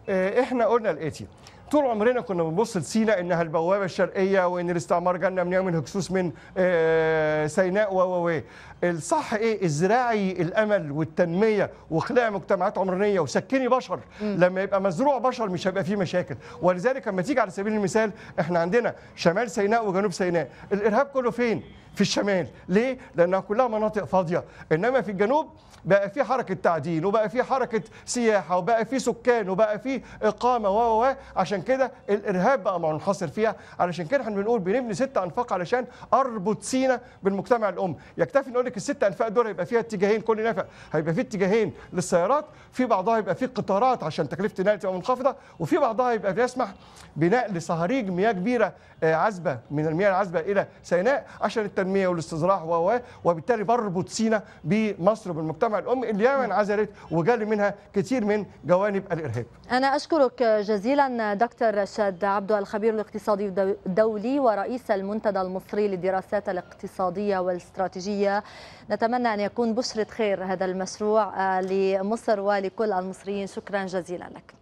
آه، احنا قلنا الاتي طول عمرنا كنا بنبص لسينا انها البوابه الشرقيه وان الاستعمار جالنا من يوم الهكسوس من آه، سيناء و و و الصح ايه ازرعي الامل والتنميه واخلاقي مجتمعات عمرانيه وسكني بشر لما يبقى مزروع بشر مش هيبقى فيه مشاكل ولذلك لما تيجي على سبيل المثال احنا عندنا شمال سيناء وجنوب سيناء الارهاب كله فين في الشمال ليه لانها كلها مناطق فاضيه انما في الجنوب بقى في حركه تعدين وبقى في حركه سياحه وبقى في سكان وبقى في اقامه و و عشان كده الارهاب بقى منحصر فيها علشان كده احنا بنقول بنبني ست انفاق علشان اربط سينا بالمجتمع الام يكتفي نقول لك الست انفاق دول هيبقى فيها اتجاهين كل نفق هيبقى في اتجاهين للسيارات في بعضها يبقى في قطارات عشان تكلفه النقل تبقى منخفضه وفي بعضها يبقى بيسمح بنقل صهاريج مياه كبيره آه، عذبه من المياه العذبه الى سيناء عشان التنميه والاستزراع و وبالتالي بربط سينا بمصر وبالمجتمع الامي اللي انعزلت وجالي منها كثير من جوانب الارهاب. انا اشكرك جزيلا دكتور رشاد عبدو الخبير الاقتصادي الدولي ورئيس المنتدى المصري للدراسات الاقتصاديه والاستراتيجيه. نتمنى ان يكون بشره خير هذا المشروع آه، لمصر ولكل المصريين شكرا جزيلا لك.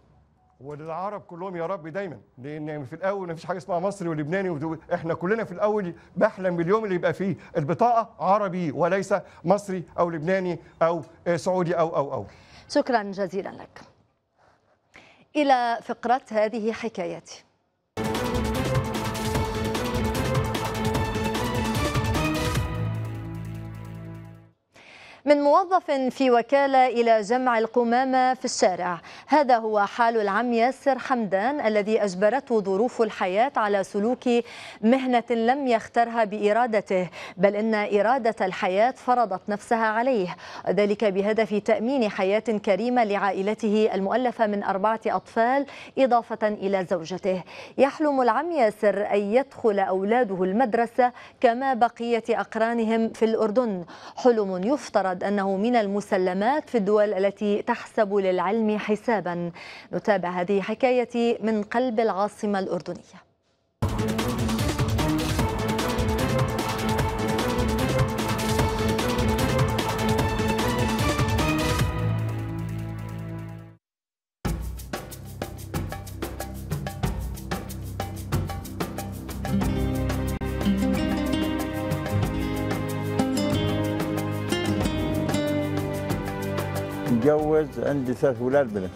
وللعرب كلهم يا رب دايما لان في الاول ما فيش حاجه اسمها مصري ولبناني احنا كلنا في الاول بحلم باليوم اللي يبقى فيه البطاقه عربي وليس مصري او لبناني او سعودي او او او شكرا جزيلا لك الى فقره هذه حكايتي من موظف في وكالة إلى جمع القمامة في الشارع هذا هو حال العم ياسر حمدان الذي أجبرته ظروف الحياة على سلوك مهنة لم يخترها بإرادته بل إن إرادة الحياة فرضت نفسها عليه ذلك بهدف تأمين حياة كريمة لعائلته المؤلفة من أربعة أطفال إضافة إلى زوجته يحلم العم ياسر أن يدخل أولاده المدرسة كما بقية أقرانهم في الأردن حلم يفترض يعتقد أنه من المسلمات في الدول التي تحسب للعلم حسابا نتابع هذه حكايتي من قلب العاصمة الأردنية متجوز عندي ثلاث اولاد بنت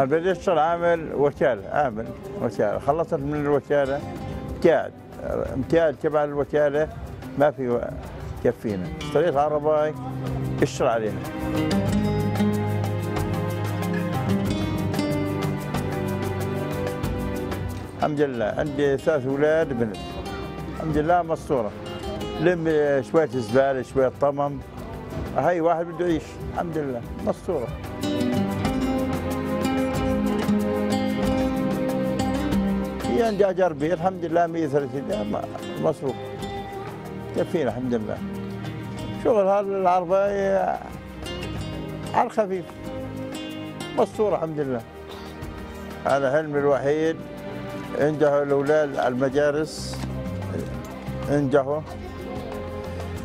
بديت صار عامل وكاله عامل وكاله خلصت من الوكاله امتياز امتياز تبع الوكاله ما في كفينا اشتريت عرباي اشتغل عليها الحمد لله عندي ثلاث اولاد بنت الحمد لله مستوره لم شويه زباله شويه طمم هاي واحد بده يعيش الحمد لله مستوره في عندي اجار بيت الحمد لله 130 مصروف كفينا الحمد لله شغل هالعربه على الخفيف مستوره الحمد لله هذا حلمي الوحيد عنده الاولاد المجارس عنده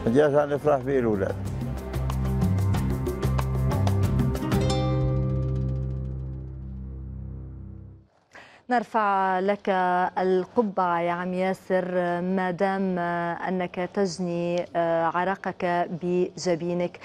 مجالس عن افراح فيه الاولاد نرفع لك القبعة يا عم ياسر ما دام أنك تجني آه، عرقك بجبينك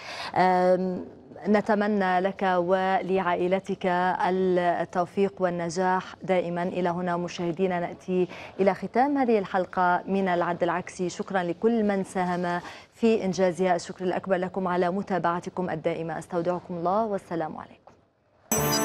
نتمنى لك ولعائلتك التوفيق والنجاح دائما إلى هنا مشاهدينا نأتي إلى ختام هذه الحلقة من العد العكسي شكرا لكل من ساهم في إنجازها الشكر الأكبر لكم على متابعتكم الدائمة أستودعكم الله والسلام عليكم